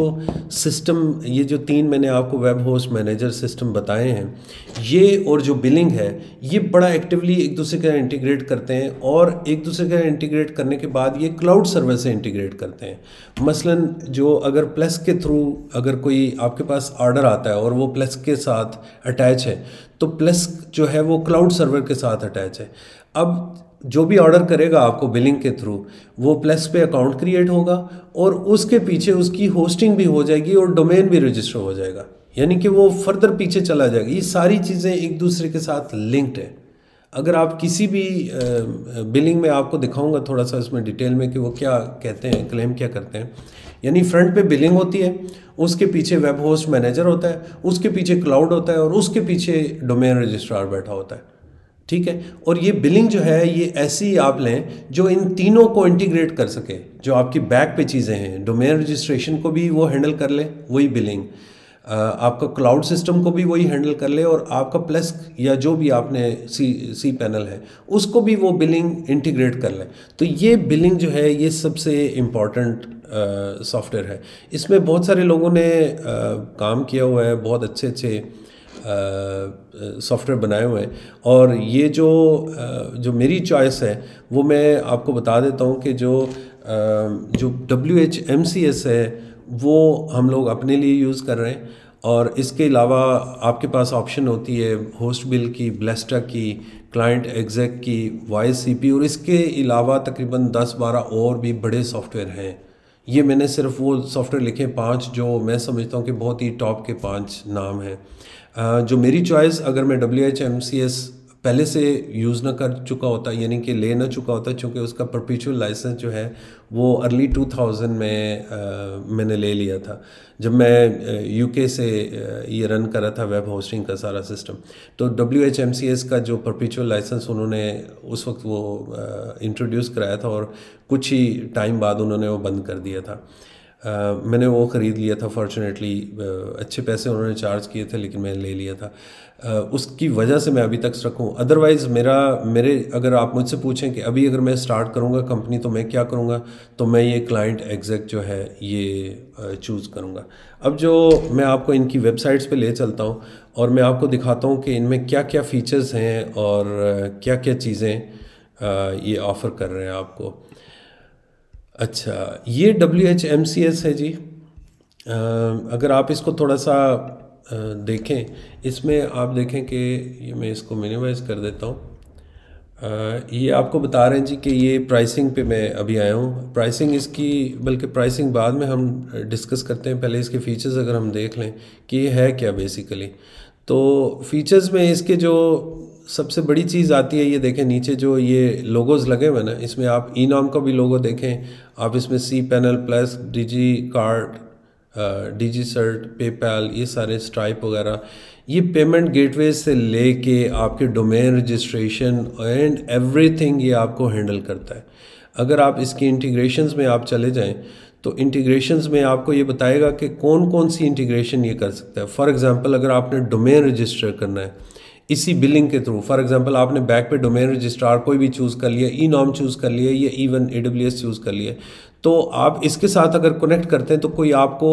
सिस्टम ये जो तीन मैंने आपको वेब होस्ट मैनेजर सिस्टम बताए हैं ये और जो बिलिंग है ये बड़ा एक्टिवली एक दूसरे के इंटीग्रेट करते हैं और एक दूसरे के इंटीग्रेट करने के बाद ये क्लाउड सर्वर से इंटीग्रेट करते हैं मसलन जो अगर प्लस के थ्रू अगर कोई आपके पास आर्डर आता है और वो प्लस के साथ अटैच है तो प्लस जो है वो क्लाउड सर्वर के साथ अटैच है अब जो भी ऑर्डर करेगा आपको बिलिंग के थ्रू वो प्लस पे अकाउंट क्रिएट होगा और उसके पीछे उसकी होस्टिंग भी हो जाएगी और डोमेन भी रजिस्टर हो जाएगा यानी कि वो फर्दर पीछे चला जाएगा ये सारी चीज़ें एक दूसरे के साथ लिंक्ड है अगर आप किसी भी बिलिंग में आपको दिखाऊंगा थोड़ा सा इसमें डिटेल में कि वो क्या कहते हैं क्लेम क्या करते हैं यानी फ्रंट पे बिलिंग होती है उसके पीछे वेब होस्ट मैनेजर होता है उसके पीछे क्लाउड होता है और उसके पीछे डोमेन रजिस्ट्रार बैठा होता है ठीक है और ये बिलिंग जो है ये ऐसी आप लें जो इन तीनों को इंटीग्रेट कर सके जो आपकी बैक पे चीज़ें हैं डोमेन रजिस्ट्रेशन को भी वो हैंडल कर ले वही बिलिंग आपका क्लाउड सिस्टम को भी वही हैंडल कर ले और आपका प्लस या जो भी आपने सी सी पैनल है उसको भी वो बिलिंग इंटीग्रेट कर लें तो ये बिलिंग जो है ये सबसे इम्पॉर्टेंट सॉफ्टवेयर है इसमें बहुत सारे लोगों ने आ, काम किया हुआ है बहुत अच्छे अच्छे सॉफ्टवेयर बनाए हुए हैं और ये जो आ, जो मेरी चॉइस है वो मैं आपको बता देता हूँ कि जो आ, जो W H M C S है वो हम लोग अपने लिए यूज़ कर रहे हैं और इसके अलावा आपके पास ऑप्शन होती है होस्ट बिल की ब्लेस्टा की क्लाइंट एग्जैक की वाई सी पी और इसके अलावा तकरीबन 10-12 और भी बड़े सॉफ्टवेयर हैं ये मैंने सिर्फ वो सॉफ्टवेयर लिखे पांच जो मैं समझता हूँ कि बहुत ही टॉप के पांच नाम हैं जो मेरी चॉइस अगर मैं W H M C S पहले से यूज़ ना कर चुका होता यानी कि ले ना चुका होता चूँकि उसका परपिचुअल लाइसेंस जो है वो अर्ली 2000 में आ, मैंने ले लिया था जब मैं यूके से ये रन करा था वेब होस्टिंग का सारा सिस्टम तो डब्ल्यू का जो परपिचुअल लाइसेंस उन्होंने उस वक्त वो इंट्रोड्यूस कराया था और कुछ ही टाइम बाद उन्होंने वो बंद कर दिया था मैंने वो ख़रीद लिया था फॉर्चुनेटली अच्छे पैसे उन्होंने चार्ज किए थे लेकिन मैंने ले लिया था उसकी वजह से मैं अभी तक रखूँ अदरवाइज़ मेरा मेरे अगर आप मुझसे पूछें कि अभी अगर मैं स्टार्ट करूँगा कंपनी तो मैं क्या करूँगा तो मैं ये क्लाइंट एग्जैक्ट जो है ये चूज़ करूँगा अब जो मैं आपको इनकी वेबसाइट्स पर ले चलता हूँ और मैं आपको दिखाता हूँ कि इनमें क्या क्या फ़ीचर्स हैं और क्या क्या चीज़ें ये ऑफ़र कर रहे हैं आपको अच्छा ये W H M C S है जी आ, अगर आप इसको थोड़ा सा आ, देखें इसमें आप देखें कि ये मैं इसको मिनिमाइज कर देता हूँ ये आपको बता रहे हैं जी कि ये प्राइसिंग पे मैं अभी आया हूँ प्राइसिंग इसकी बल्कि प्राइसिंग बाद में हम डिस्कस करते हैं पहले इसके फीचर्स अगर हम देख लें कि ये है क्या बेसिकली तो फीचर्स में इसके जो सबसे बड़ी चीज़ आती है ये देखें नीचे जो ये लोगोज़ लगे हुए ना इसमें आप ई नाम का भी लोगो देखें आप इसमें सी panel plus digi card digi cert PayPal ये सारे स्ट्राइप वगैरह ये पेमेंट गेटवे से ले के आपके डोमेन रजिस्ट्रेशन एंड एवरीथिंग ये आपको हैंडल करता है अगर आप इसकी इंटीग्रेशंस में आप चले जाएं तो इंटीग्रेशंस में आपको ये बताएगा कि कौन कौन सी इंटीग्रेशन ये कर सकता है फॉर एग्ज़ाम्पल अगर आपने डोमेन रजिस्टर करना है इसी बिलिंग के थ्रू फॉर एग्जांपल आपने बैक पे डोमेन रजिस्ट्रार कोई भी चूज़ कर लिया ई नॉम चूज़ कर लिया या even A W S choose कर लिया तो आप इसके साथ अगर कनेक्ट करते हैं तो कोई आपको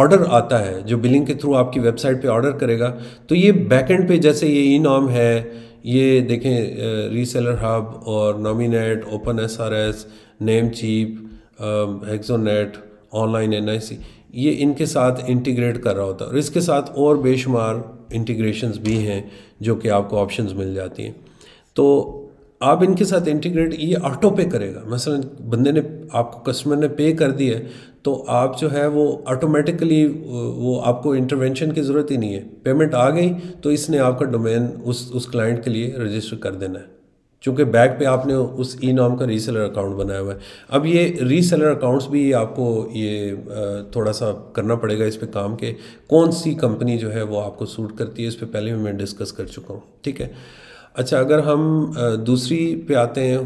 ऑर्डर आता है जो बिलिंग के थ्रू आपकी वेबसाइट पे ऑर्डर करेगा तो ये एंड पे जैसे ये ई नॉम है ये देखें रीसेलर हब और Nominet open S R S Namecheap Hexonet online N I C ये इनके साथ इंटीग्रेट कर रहा होता है और इसके साथ और बेशुमार इंटीग्रेशंस भी हैं जो कि आपको ऑप्शंस मिल जाती हैं तो आप इनके साथ इंटीग्रेट ये ऑटो पे करेगा मसलन बंदे ने आपको कस्टमर ने पे कर दिया तो आप जो है वो ऑटोमेटिकली वो आपको इंटरवेंशन की ज़रूरत ही नहीं है पेमेंट आ गई तो इसने आपका डोमेन उस उस क्लाइंट के लिए रजिस्टर कर देना है चूँकि बैक पे आपने उस ई e नाम का रीसेलर अकाउंट बनाया हुआ है अब ये रीसेलर अकाउंट्स भी आपको ये थोड़ा सा करना पड़ेगा इस पर काम के कौन सी कंपनी जो है वो आपको सूट करती है इस पर पहले भी मैं डिस्कस कर चुका हूँ ठीक है अच्छा अगर हम दूसरी पे आते हैं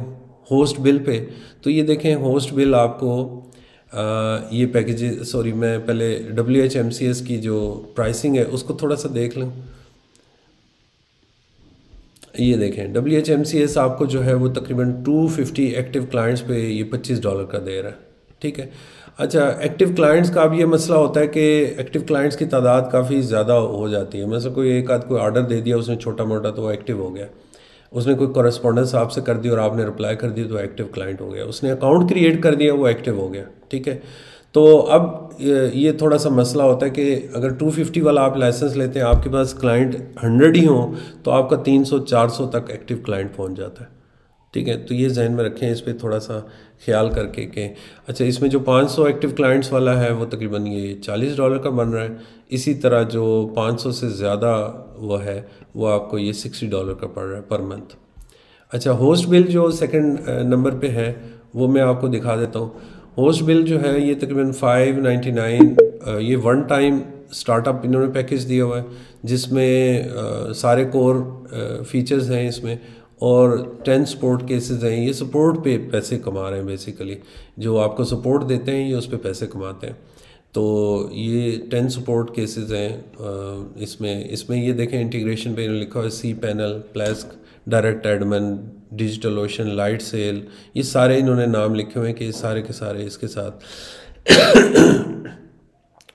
होस्ट बिल पे तो ये देखें होस्ट बिल आपको आ, ये पैकेज सॉरी मैं पहले W H M C S की जो प्राइसिंग है उसको थोड़ा सा देख लूँ ये देखें W H M C S आपको जो है वो तकरीबन 250 एक्टिव क्लाइंट्स पे ये 25 डॉलर का दे रहा है ठीक है अच्छा एक्टिव क्लाइंट्स का अब ये मसला होता है कि एक्टिव क्लाइंट्स की तादाद काफ़ी ज़्यादा हो जाती है मतलब कोई एक आध कोई ऑर्डर दे दिया उसने छोटा मोटा तो वो एक्टिव हो गया उसने कोई कॉरेस्पॉन्डेंस आपसे कर दी और आपने रिप्लाई कर दी तो एक्टिव क्लाइंट हो गया उसने अकाउंट क्रिएट कर दिया वो एक्टिव हो गया ठीक है तो अब ये थोड़ा सा मसला होता है कि अगर 250 वाला आप लाइसेंस लेते हैं आपके पास क्लाइंट 100 ही हो तो आपका 300 400 तक एक्टिव क्लाइंट पहुंच जाता है ठीक है तो ये जहन में रखें इस पर थोड़ा सा ख्याल करके कि अच्छा इसमें जो 500 एक्टिव क्लाइंट्स वाला है वो तकरीबन ये 40 डॉलर का बन रहा है इसी तरह जो 500 से ज़्यादा वो है वो आपको ये 60 डॉलर का पड़ रहा है पर मंथ अच्छा होस्ट बिल जो सेकंड नंबर पे है वो मैं आपको दिखा देता हूँ होस्ट बिल जो है ये तकरीबन 599 ये वन टाइम स्टार्टअप इन्होंने पैकेज दिया हुआ है जिसमें सारे कोर फीचर्स हैं इसमें और टेन सपोर्ट केसेस हैं ये सपोर्ट पे पैसे कमा रहे हैं बेसिकली जो आपको सपोर्ट देते हैं ये उस पर पैसे कमाते हैं तो ये टेन सपोर्ट केसेस हैं इसमें इसमें ये देखें इंटीग्रेशन पे इन्होंने लिखा हुआ है cPanel Plesk DirectAdmin Digital Ocean Lightsail ये सारे इन्होंने नाम लिखे हुए हैं कि ये सारे के सारे इसके साथ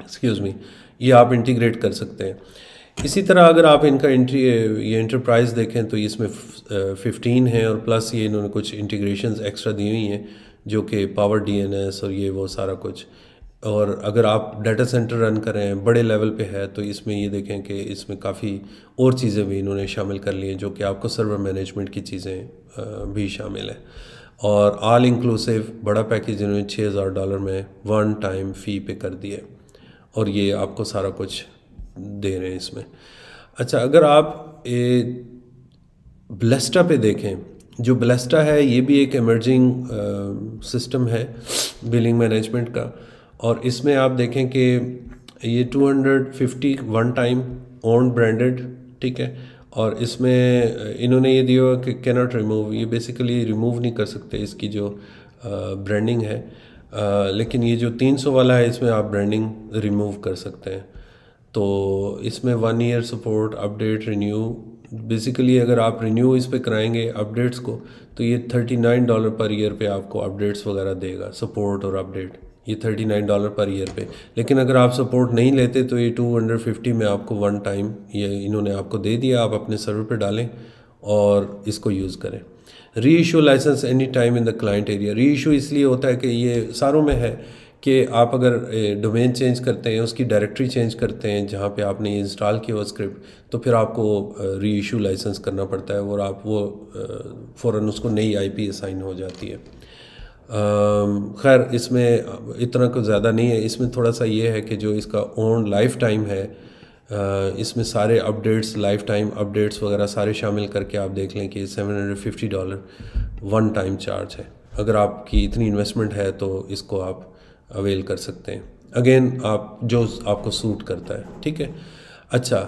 एक्सक्यूज़ [coughs] मी ये आप इंटीग्रेट कर सकते हैं इसी तरह अगर आप इनका इंट्री ये इंटरप्राइज़ देखें तो इसमें फिफ्टीन uh, है और प्लस ये इन्होंने कुछ इंटीग्रेशन एक्स्ट्रा दी हुई हैं जो कि पावर डी एन एस और ये वो सारा कुछ और अगर आप डाटा सेंटर रन करें बड़े लेवल पे है तो इसमें ये देखें कि इसमें काफ़ी और चीज़ें भी इन्होंने शामिल कर ली हैं जो कि आपको सर्वर मैनेजमेंट की चीज़ें भी शामिल हैं और ऑल इंक्लूसिव बड़ा पैकेज इन्होंने छः हज़ार डॉलर में वन टाइम फ़ी पे कर दिए और ये आपको सारा कुछ दे रहे हैं इसमें अच्छा अगर आप ए ब्लेस्टा पे देखें जो ब्लेस्टा है ये भी एक एमरजिंग सिस्टम है बिलिंग मैनेजमेंट का और इसमें आप देखें कि ये 250 वन टाइम ओन ब्रांडेड ठीक है और इसमें इन्होंने ये दिया हुआ कि कैनॉट रिमूव ये बेसिकली रिमूव नहीं कर सकते इसकी जो ब्रांडिंग है आ, लेकिन ये जो 300 वाला है इसमें आप ब्रांडिंग रिमूव कर सकते हैं तो इसमें one year support update renew basically अगर आप रिन्यू इस पर कराएंगे अपडेट्स को तो ये thirty nine dollar per year पे आपको अपडेट्स वगैरह देगा सपोर्ट और अपडेट ये thirty nine dollar per year पे लेकिन अगर आप सपोर्ट नहीं लेते तो ये टू हंड्रेड फिफ्टी में आपको वन टाइम ये इन्होंने आपको दे दिया आप अपने सर्वर पे डालें और इसको यूज़ करें reissue license any time in the client area reissue इसलिए होता है कि ये सारों में है कि आप अगर डोमेन चेंज करते हैं उसकी डायरेक्टरी चेंज करते हैं जहाँ पे आपने इंस्टॉल किया हुआ स्क्रिप्ट तो फिर आपको री इशू लाइसेंस करना पड़ता है और आप वो फ़ौर उसको नई आईपी असाइन हो जाती है खैर इसमें इतना कुछ ज़्यादा नहीं है इसमें थोड़ा सा ये है कि जो इसका ओन लाइफ टाइम है इसमें सारे अपडेट्स लाइफ टाइम अपडेट्स वगैरह सारे शामिल करके आप देख लें कि seven hundred fifty dollar one time charge है अगर आपकी इतनी इन्वेस्टमेंट है तो इसको आप अवेल कर सकते हैं अगेन आप जो आपको सूट करता है ठीक है अच्छा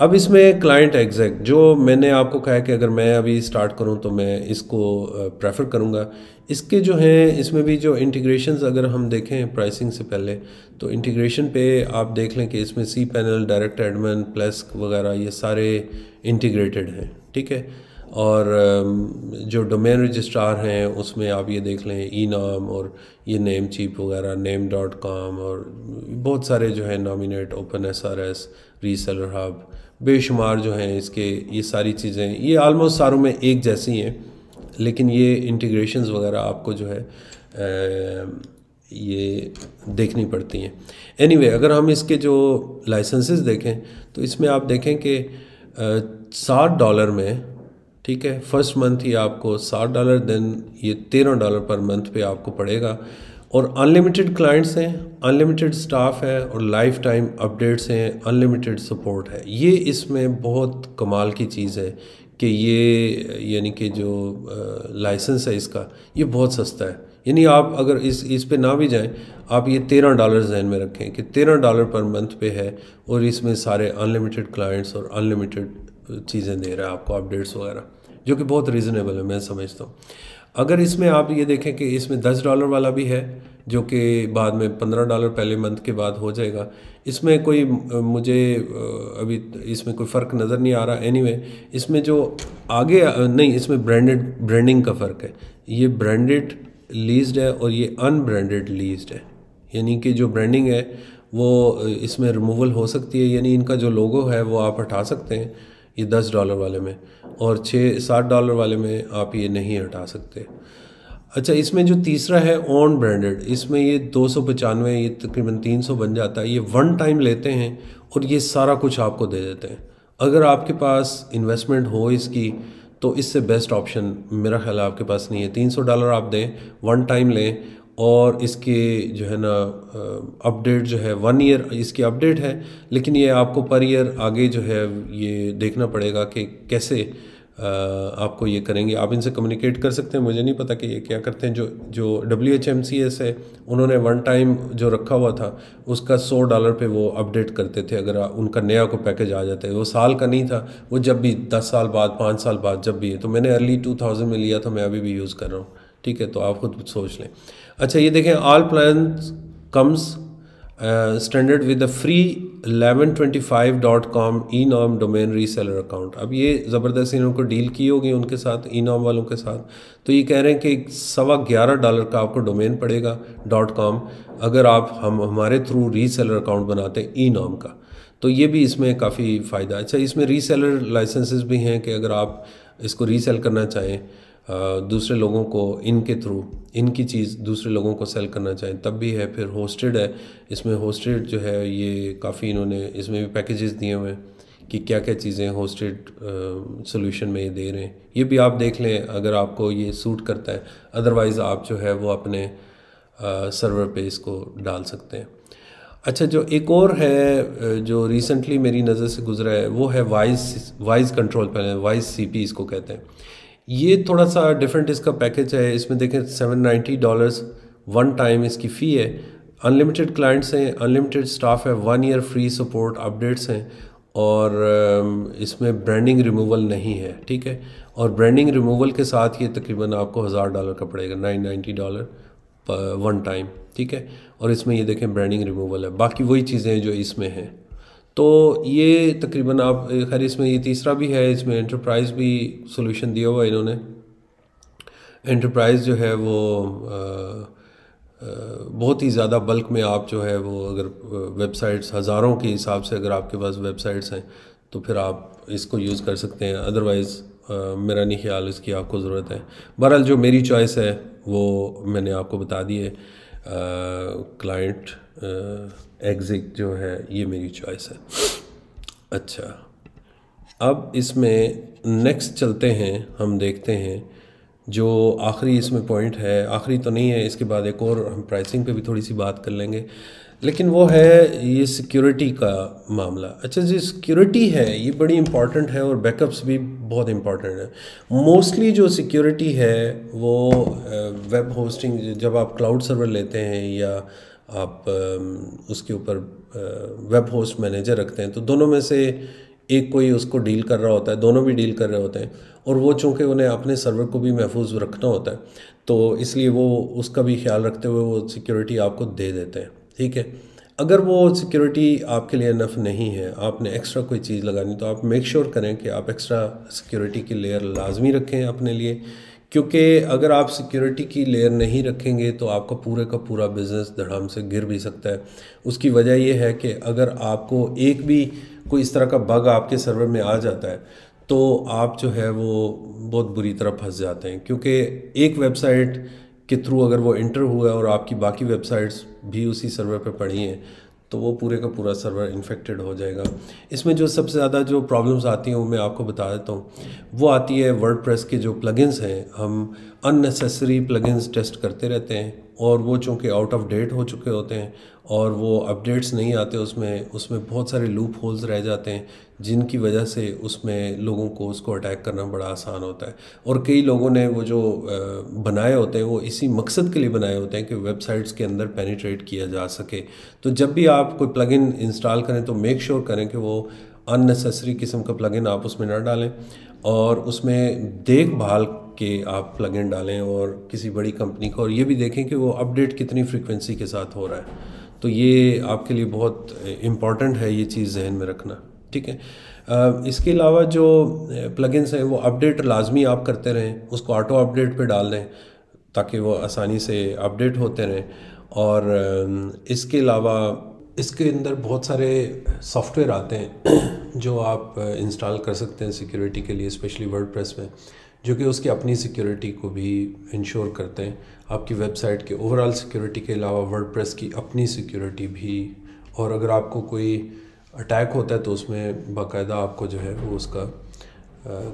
अब इसमें क्लाइंट एग्जैक्ट जो मैंने आपको कहा है कि अगर मैं अभी स्टार्ट करूं तो मैं इसको प्रेफर करूंगा इसके जो हैं इसमें भी जो इंटीग्रेशन अगर हम देखें प्राइसिंग से पहले तो इंटीग्रेशन पे आप देख लें कि इसमें सी पैनल डायरेक्ट एडमन प्लस वगैरह ये सारे इंटीग्रेटेड हैं ठीक है और um, जो डोमेन रजिस्ट्रार हैं उसमें आप ये देख लें ई नाम और ये नेम चीप वगैरह नेम डॉट कॉम और बहुत सारे जो है Nominet open S R S reseller hub बेशुमार जो हैं इसके ये सारी चीज़ें ये आलमोस्ट सारों में एक जैसी हैं लेकिन ये इंटीग्रेशंस वगैरह आपको जो है आ, um, ये देखनी पड़ती हैं एनीवे anyway, अगर हम इसके जो लाइसेंसेस देखें तो इसमें आप देखें कि uh, सात डॉलर में ठीक है फर्स्ट मंथ ही आपको सात डॉलर देन ये तेरह डॉलर पर मंथ पे आपको पड़ेगा और अनलिमिटेड क्लाइंट्स हैं अनलिमिटेड स्टाफ है और लाइफ टाइम अपडेट्स हैं अनलिमिटेड सपोर्ट है ये इसमें बहुत कमाल की चीज़ है कि ये यानी कि जो लाइसेंस है इसका ये बहुत सस्ता है यानी आप अगर इस इस पे ना भी जाएं आप ये तेरह डॉलर जहन में रखें कि तेरह डॉलर पर मंथ पे है और इसमें सारे अनलिमिटेड क्लाइंट्स और अनलिमिटेड चीज़ें दे रहा है आपको अपडेट्स वगैरह जो कि बहुत रीज़नेबल है मैं समझता हूँ अगर इसमें आप ये देखें कि इसमें दस डॉलर वाला भी है जो कि बाद में पंद्रह डॉलर पहले मंथ के बाद हो जाएगा इसमें कोई मुझे अभी इसमें कोई फ़र्क नज़र नहीं आ रहा एनी anyway, इसमें जो आगे नहीं इसमें ब्रांडेड ब्रांडिंग का फ़र्क है ये ब्रांडेड लीज्ड है और ये अनब्रांडेड लीज्ड है यानी कि जो ब्रांडिंग है वो इसमें रिमूवल हो सकती है यानी इनका जो लोगो है वो आप हटा सकते हैं ये दस डॉलर वाले में और छः सात डॉलर वाले में आप ये नहीं हटा सकते अच्छा इसमें जो तीसरा है ऑन ब्रांडेड इसमें ये दो सौ पचानवे ये तकरीबन तीन सौ बन जाता है ये वन टाइम लेते हैं और ये सारा कुछ आपको दे देते हैं अगर आपके पास इन्वेस्टमेंट हो इसकी तो इससे बेस्ट ऑप्शन मेरा ख्याल आपके पास नहीं है तीन सौ डॉलर आप दें वन टाइम लें और इसके जो है ना अपडेट जो है वन ईयर इसकी अपडेट है लेकिन ये आपको पर ईयर आगे जो है ये देखना पड़ेगा कि कैसे आपको ये करेंगे आप इनसे कम्युनिकेट कर सकते हैं मुझे नहीं पता कि ये क्या करते हैं जो जो W H M C S है उन्होंने वन टाइम जो रखा हुआ था उसका सौ डॉलर पे वो अपडेट करते थे अगर उनका नया को पैकेज आ जाता है वो साल का नहीं था वो जब भी दस साल बाद पाँच साल बाद जब भी है तो मैंने अर्ली टू थाउजेंड में लिया था मैं अभी भी यूज़ कर रहा हूँ ठीक है तो आप खुद सोच लें अच्छा ये देखें all plan comes standard with the free eleven twenty five dot com eNom domain reseller account अब ये ज़बरदस्त इन्होंने डील की होगी उनके साथ ई नाम वालों के साथ तो ये कह रहे हैं कि सवा ग्यारह डॉलर का आपको डोमेन पड़ेगा डॉट कॉम अगर आप हम हमारे थ्रू रीसेलर अकाउंट बनाते हैं ई नाम का तो ये भी इसमें काफ़ी फ़ायदा अच्छा इसमें रीसेलर लाइसेंसेस भी हैं कि अगर आप इसको रीसेल करना चाहें दूसरे लोगों को इनके थ्रू इनकी चीज़ दूसरे लोगों को सेल करना चाहें तब भी है फिर होस्टेड है इसमें होस्टेड जो है ये काफ़ी इन्होंने इसमें भी पैकेजेस दिए हुए हैं कि क्या क्या चीज़ें होस्टेड सोल्यूशन में ये दे रहे हैं ये भी आप देख लें अगर आपको ये सूट करता है अदरवाइज़ आप जो है वो अपने सर्वर पे इसको डाल सकते हैं अच्छा जो एक और है जो रिसेंटली मेरी नज़र से गुजरा है वो है wise wise control panel wise C इसको कहते हैं ये थोड़ा सा डिफरेंट इसका पैकेज है इसमें देखें seven ninety dollars one time इसकी फ़ी है अनलिमिटेड क्लाइंट्स हैं अनलिमिटेड स्टाफ है one year free support updates हैं और um, इसमें ब्रांडिंग रिमूवल नहीं है ठीक है और ब्रांडिंग रिमूवल के साथ ये तकरीबन आपको हज़ार डॉलर का पड़ेगा nine ninety dollar one time ठीक है और इसमें ये देखें ब्रांडिंग रिमूवल है बाकी वही चीज़ें जो इसमें हैं तो ये तकरीबन आप खैर इसमें ये तीसरा भी है इसमें इंटरप्राइज़ भी सोल्यूशन दिया हुआ इन्होंने इंटरप्राइज़ जो है वो आ, बहुत ही ज़्यादा बल्क में आप जो है वो अगर वेबसाइट्स हज़ारों के हिसाब से अगर आपके पास वेबसाइट्स हैं तो फिर आप इसको यूज़ कर सकते हैं अदरवाइज़ मेरा नहीं ख्याल इसकी आपको ज़रूरत है बहरहाल जो मेरी चॉइस है वो मैंने आपको बता दी है क्लाइंट एग्जिट जो है ये मेरी चॉइस है अच्छा अब इसमें नेक्स्ट चलते हैं हम देखते हैं जो आखिरी इसमें पॉइंट है आखिरी तो नहीं है इसके बाद एक और हम प्राइसिंग पे भी थोड़ी सी बात कर लेंगे लेकिन वो है ये सिक्योरिटी का मामला अच्छा जी सिक्योरिटी है ये बड़ी इम्पॉर्टेंट है और बैकअप्स भी बहुत इम्पॉर्टेंट है मोस्टली जो सिक्योरिटी है वो वेब होस्टिंग जब आप क्लाउड सर्वर लेते हैं या आप उसके ऊपर वेब होस्ट मैनेजर रखते हैं तो दोनों में से एक कोई उसको डील कर रहा होता है दोनों भी डील कर रहे होते हैं और वो चूँकि उन्हें अपने सर्वर को भी महफूज रखना होता है तो इसलिए वो उसका भी ख्याल रखते हुए वो सिक्योरिटी आपको दे देते हैं ठीक है अगर वो सिक्योरिटी आपके लिए नफ नहीं है आपने एक्स्ट्रा कोई चीज़ लगानी तो आप मेक श्योर sure करें कि आप एक्स्ट्रा सिक्योरिटी की लेयर लाजमी रखें अपने लिए क्योंकि अगर आप सिक्योरिटी की लेयर नहीं रखेंगे तो आपका पूरे का पूरा बिज़नेस धड़ाम से गिर भी सकता है उसकी वजह यह है कि अगर आपको एक भी कोई इस तरह का बग आपके सर्वर में आ जाता है तो आप जो है वो बहुत बुरी तरह फंस जाते हैं क्योंकि एक वेबसाइट के थ्रू अगर वो इंटर हुआ है और आपकी बाकी वेबसाइट्स भी उसी सर्वर पर पड़ी हैं तो वो पूरे का पूरा सर्वर इन्फेक्टेड हो जाएगा इसमें जो सबसे ज़्यादा जो प्रॉब्लम्स आती हैं वो मैं आपको बता देता हूँ वो आती है वर्ड के जो प्लगइन्स हैं हम अननेसेसरी प्लगइन्स टेस्ट करते रहते हैं और वो चूँकि आउट ऑफ डेट हो चुके होते हैं और वो अपडेट्स नहीं आते उसमें उसमें बहुत सारे लूप होल्स रह जाते हैं जिनकी वजह से उसमें लोगों को उसको अटैक करना बड़ा आसान होता है और कई लोगों ने वो जो बनाए होते हैं वो इसी मकसद के लिए बनाए होते हैं कि वेबसाइट्स के अंदर पेनिट्रेट किया जा सके तो जब भी आप कोई प्लगइन इंस्टॉल करें तो मेक श्योर sure करें कि वो अननेसेसरी किस्म का प्लगइन आप उसमें ना डालें और उसमें देखभाल के आप प्लगइन डालें और किसी बड़ी कंपनी को और ये भी देखें कि वो अपडेट कितनी फ्रीक्वेंसी के साथ हो रहा है तो ये आपके लिए बहुत इम्पॉर्टेंट eh, है ये चीज़ जहन में रखना ठीक है इसके अलावा जो प्लगइन्स eh, हैं वो अपडेट लाजमी आप करते रहें उसको ऑटो अपडेट पे डाल दें ताकि वो आसानी से अपडेट होते रहें और इसके अलावा इसके अंदर बहुत सारे सॉफ्टवेयर आते हैं [clears throat] जो आप इंस्टॉल eh, कर सकते हैं सिक्योरिटी के लिए स्पेशली वर्ड में जो कि उसकी अपनी सिक्योरिटी को भी इंश्योर करते हैं आपकी वेबसाइट के ओवरऑल सिक्योरिटी के अलावा वर्ड की अपनी सिक्योरिटी भी और अगर आपको कोई अटैक होता है तो उसमें बाकायदा आपको जो है वो उसका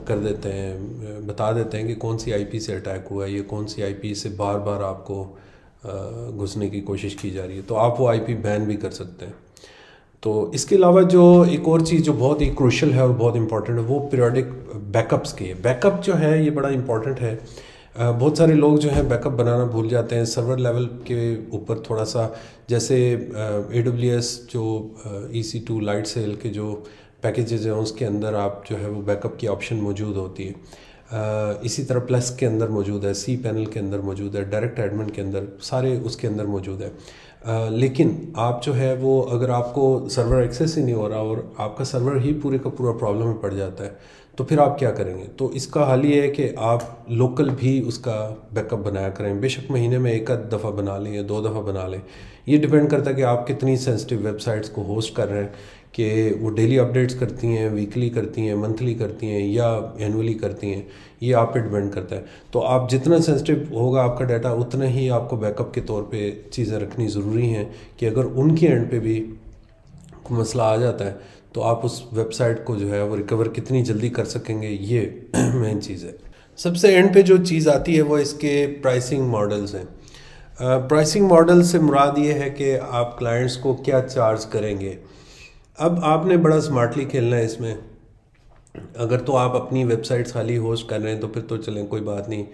कर देते हैं बता देते हैं कि कौन सी आईपी से अटैक हुआ है ये कौन सी आईपी से बार बार आपको घुसने की कोशिश की जा रही है तो आप वो आईपी बैन भी कर सकते हैं तो इसके अलावा जो एक और चीज़ जो बहुत ही क्रूशल है और बहुत इंपॉर्टेंट है वो पीरियडिक बैकअप्स की है बैकअप जो है ये बड़ा इंपॉर्टेंट है बहुत सारे लोग जो हैं बैकअप बनाना भूल जाते हैं सर्वर लेवल के ऊपर थोड़ा सा जैसे ए डब्ल्यू एस जो E C two Lightsail के जो पैकेजेज हैं उसके अंदर आप जो है वो बैकअप की ऑप्शन मौजूद होती है इसी तरह प्लस के अंदर मौजूद है सी पैनल के अंदर मौजूद है डायरेक्ट एडमिन के अंदर सारे उसके अंदर मौजूद है लेकिन आप जो है वो अगर आपको सर्वर एक्सेस ही नहीं हो रहा और आपका सर्वर ही पूरे का पूरा प्रॉब्लम में पड़ जाता है तो फिर आप क्या करेंगे तो इसका हल ये है कि आप लोकल भी उसका बैकअप बनाया करें बेशक महीने में एक आध दफ़ा बना लें या दो दफ़ा बना लें ये डिपेंड करता है कि आप कितनी सेंसिटिव वेबसाइट्स को होस्ट कर रहे हैं कि वो डेली अपडेट्स करती हैं वीकली करती हैं मंथली करती हैं या एनुअली करती हैं ये आप पे डिपेंड करता है तो आप जितना सेंसिटिव होगा आपका डाटा उतना ही आपको बैकअप के तौर पे चीज़ें रखनी ज़रूरी हैं कि अगर उनके एंड पे भी मसला आ जाता है तो आप उस वेबसाइट को जो है वो रिकवर कितनी जल्दी कर सकेंगे ये मेन [clears throat] चीज़ है सबसे एंड पे जो चीज़ आती है वो इसके प्राइसिंग मॉडल्स हैं प्राइसिंग मॉडल से मुराद ये है कि आप क्लाइंट्स को क्या चार्ज करेंगे अब आपने बड़ा स्मार्टली खेलना है इसमें अगर तो आप अपनी वेबसाइट खाली होस्ट कर रहे हैं तो फिर तो चलें कोई बात नहीं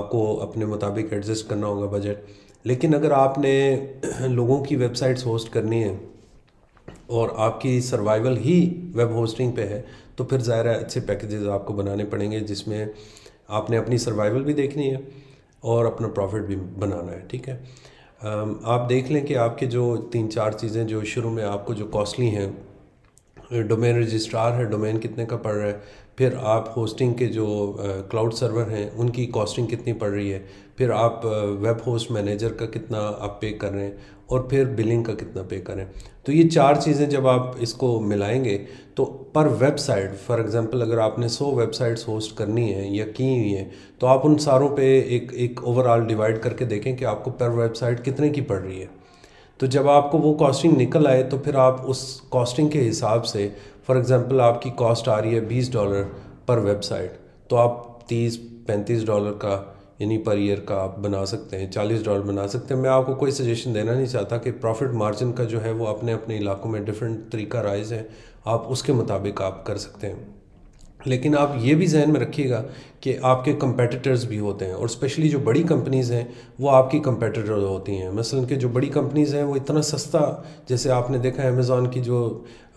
आपको अपने मुताबिक एडजस्ट करना होगा बजट लेकिन अगर आपने [clears throat] लोगों की वेबसाइट्स होस्ट करनी है और आपकी सर्वाइवल ही वेब होस्टिंग पे है तो फिर ज़ाहिर है अच्छे पैकेजेस आपको बनाने पड़ेंगे जिसमें आपने अपनी सर्वाइवल भी देखनी है और अपना प्रॉफिट भी बनाना है ठीक है आप देख लें कि आपके जो तीन चार चीज़ें जो शुरू में आपको जो कॉस्टली हैं डोमेन रजिस्ट्रार है डोमेन कितने का पड़ रहा है फिर आप होस्टिंग के जो क्लाउड सर्वर हैं उनकी कॉस्टिंग कितनी पड़ रही है फिर आप वेब होस्ट मैनेजर का कितना आप पे कर रहे हैं और फिर बिलिंग का कितना पे करें तो ये चार चीज़ें जब आप इसको मिलाएंगे तो पर वेबसाइट फॉर एग्जांपल अगर आपने 100 वेबसाइट्स होस्ट करनी है या की हुई हैं तो आप उन सारों पे एक एक ओवरऑल डिवाइड करके देखें कि आपको पर वेबसाइट कितने की पड़ रही है तो जब आपको वो कॉस्टिंग निकल आए तो फिर आप उस कॉस्टिंग के हिसाब से फॉर एग्ज़ाम्पल आपकी कॉस्ट आ रही है बीस डॉलर पर वेबसाइट तो आप तीस पैंतीस डॉलर का यानी पर ईयर का आप बना सकते हैं चालीस डॉलर बना सकते हैं मैं आपको कोई सजेशन देना नहीं चाहता कि प्रॉफिट मार्जिन का जो है वो अपने अपने इलाकों में डिफरेंट तरीका राइज है आप उसके मुताबिक आप कर सकते हैं लेकिन आप ये भी जहन में रखिएगा कि आपके कंपेटिटर्स भी होते हैं और स्पेशली जो बड़ी कंपनीज़ हैं वो आपकी कंपेटिटर होती हैं मसलन के जो बड़ी कंपनीज़ हैं वो इतना सस्ता जैसे आपने देखा अमेजोन अमेज़ॉन की जो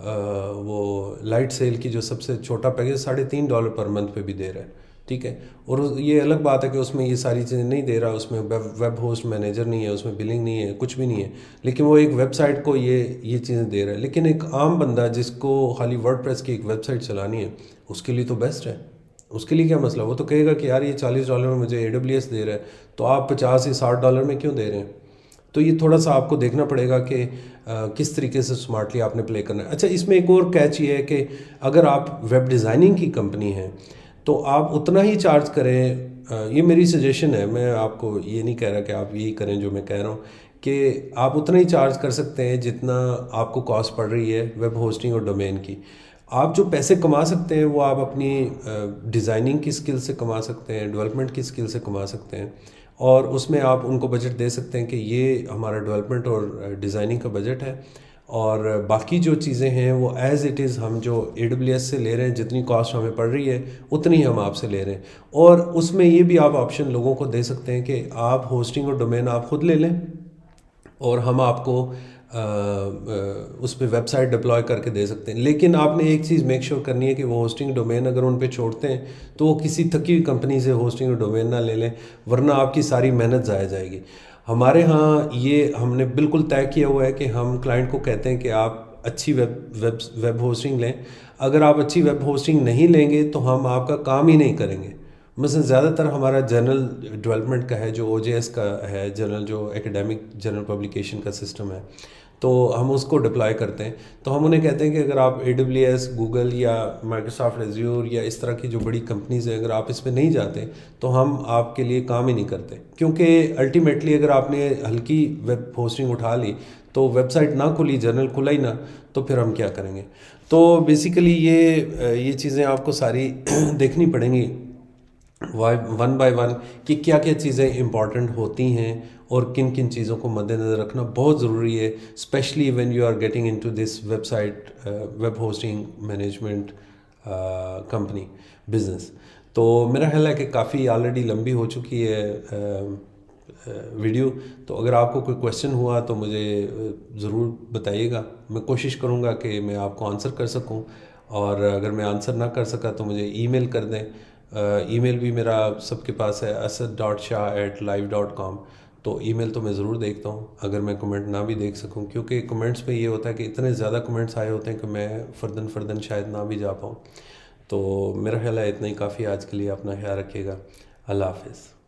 आ, वो लाइट सेल की जो सबसे छोटा पैकेज साढ़े तीन डॉलर पर मंथ पे भी दे रहा है ठीक है और ये अलग बात है कि उसमें ये सारी चीज़ें नहीं दे रहा उसमें वेब वेब होस्ट मैनेजर नहीं है उसमें बिलिंग नहीं है कुछ भी नहीं है लेकिन वो एक वेबसाइट को ये ये चीज़ें दे रहा है लेकिन एक आम बंदा जिसको खाली वर्ड की एक वेबसाइट चलानी है उसके लिए तो बेस्ट है उसके लिए क्या मसला वो तो कहेगा कि यार ये चालीस डॉलर में मुझे ए दे रहा है तो आप पचास या साठ डॉलर में क्यों दे रहे हैं तो ये थोड़ा सा आपको देखना पड़ेगा कि आ, किस तरीके से स्मार्टली आपने प्ले करना है अच्छा इसमें एक और कैच ये है कि अगर आप वेब डिज़ाइनिंग की कंपनी हैं तो आप उतना ही चार्ज करें ये मेरी सजेशन है मैं आपको ये नहीं कह रहा कि आप यही करें जो मैं कह रहा हूँ कि आप उतना ही चार्ज कर सकते हैं जितना आपको कॉस्ट पड़ रही है वेब होस्टिंग और डोमेन की आप जो पैसे कमा सकते हैं वो आप अपनी डिज़ाइनिंग की स्किल से कमा सकते हैं डेवलपमेंट की स्किल से कमा सकते हैं और उसमें आप उनको बजट दे सकते हैं कि ये हमारा डेवलपमेंट और डिज़ाइनिंग का बजट है और बाकी जो चीज़ें हैं वो एज़ इट इज़ हम जो ए से ले रहे हैं जितनी कॉस्ट हमें पड़ रही है उतनी हम आपसे ले रहे हैं और उसमें ये भी आप ऑप्शन लोगों को दे सकते हैं कि आप होस्टिंग और डोमेन आप खुद ले लें और हम आपको आ, उस पर वेबसाइट डिप्लॉय करके दे सकते हैं लेकिन आपने एक चीज़ मेक श्योर sure करनी है कि वो होस्टिंग डोमेन अगर उन पर छोड़ते हैं तो वो किसी थकी हुई कंपनी से होस्टिंग और डोमेन ना ले लें वरना आपकी सारी मेहनत ज़ाया जाएगी हमारे यहाँ ये हमने बिल्कुल तय किया हुआ है कि हम क्लाइंट को कहते हैं कि आप अच्छी वेब वेब वेब होस्टिंग लें अगर आप अच्छी वेब होस्टिंग नहीं लेंगे तो हम आपका काम ही नहीं करेंगे मसलन ज़्यादातर हमारा जनरल डेवलपमेंट का है जो ओ का है जनरल जो एकेडमिक जनरल पब्लिकेशन का सिस्टम है तो हम उसको डिप्लॉय करते हैं तो हम उन्हें कहते हैं कि अगर आप ए डब्ल्यू एस गूगल या माइक्रोसॉफ्ट एज्योर या इस तरह की जो बड़ी कंपनीज़ हैं अगर आप इस पर नहीं जाते तो हम आपके लिए काम ही नहीं करते क्योंकि अल्टीमेटली अगर आपने हल्की वेब होस्टिंग उठा ली तो वेबसाइट ना खुली जर्नल खुला ही ना तो फिर हम क्या करेंगे तो बेसिकली ये ये चीज़ें आपको सारी [clears throat] देखनी पड़ेंगी वाई वन बाय वन कि क्या क्या चीज़ें इंपॉर्टेंट होती हैं और किन किन चीज़ों को मद्देनज़र रखना बहुत ज़रूरी है especially when you are getting into this website web hosting management company business तो मेरा ख्याल है कि काफ़ी ऑलरेडी लंबी हो चुकी है um, uh, वीडियो तो अगर आपको कोई क्वेश्चन हुआ तो मुझे uh, ज़रूर बताइएगा मैं कोशिश करूँगा कि मैं आपको आंसर कर सकूँ और अगर मैं आंसर ना कर सका तो मुझे ईमेल कर दें ईमेल भी मेरा सबके पास है Asad dot Shah at live dot com तो ईमेल तो मैं ज़रूर देखता हूँ अगर मैं कमेंट ना भी देख सकूँ क्योंकि कमेंट्स में ये होता है कि इतने ज़्यादा कमेंट्स आए होते हैं कि मैं फ़र्दन फ़र्दन शायद ना भी जा पाऊँ तो मेरा ख्याल है इतना ही काफ़ी आज के लिए अपना ख्याल रखिएगा अल्लाह हाफिज़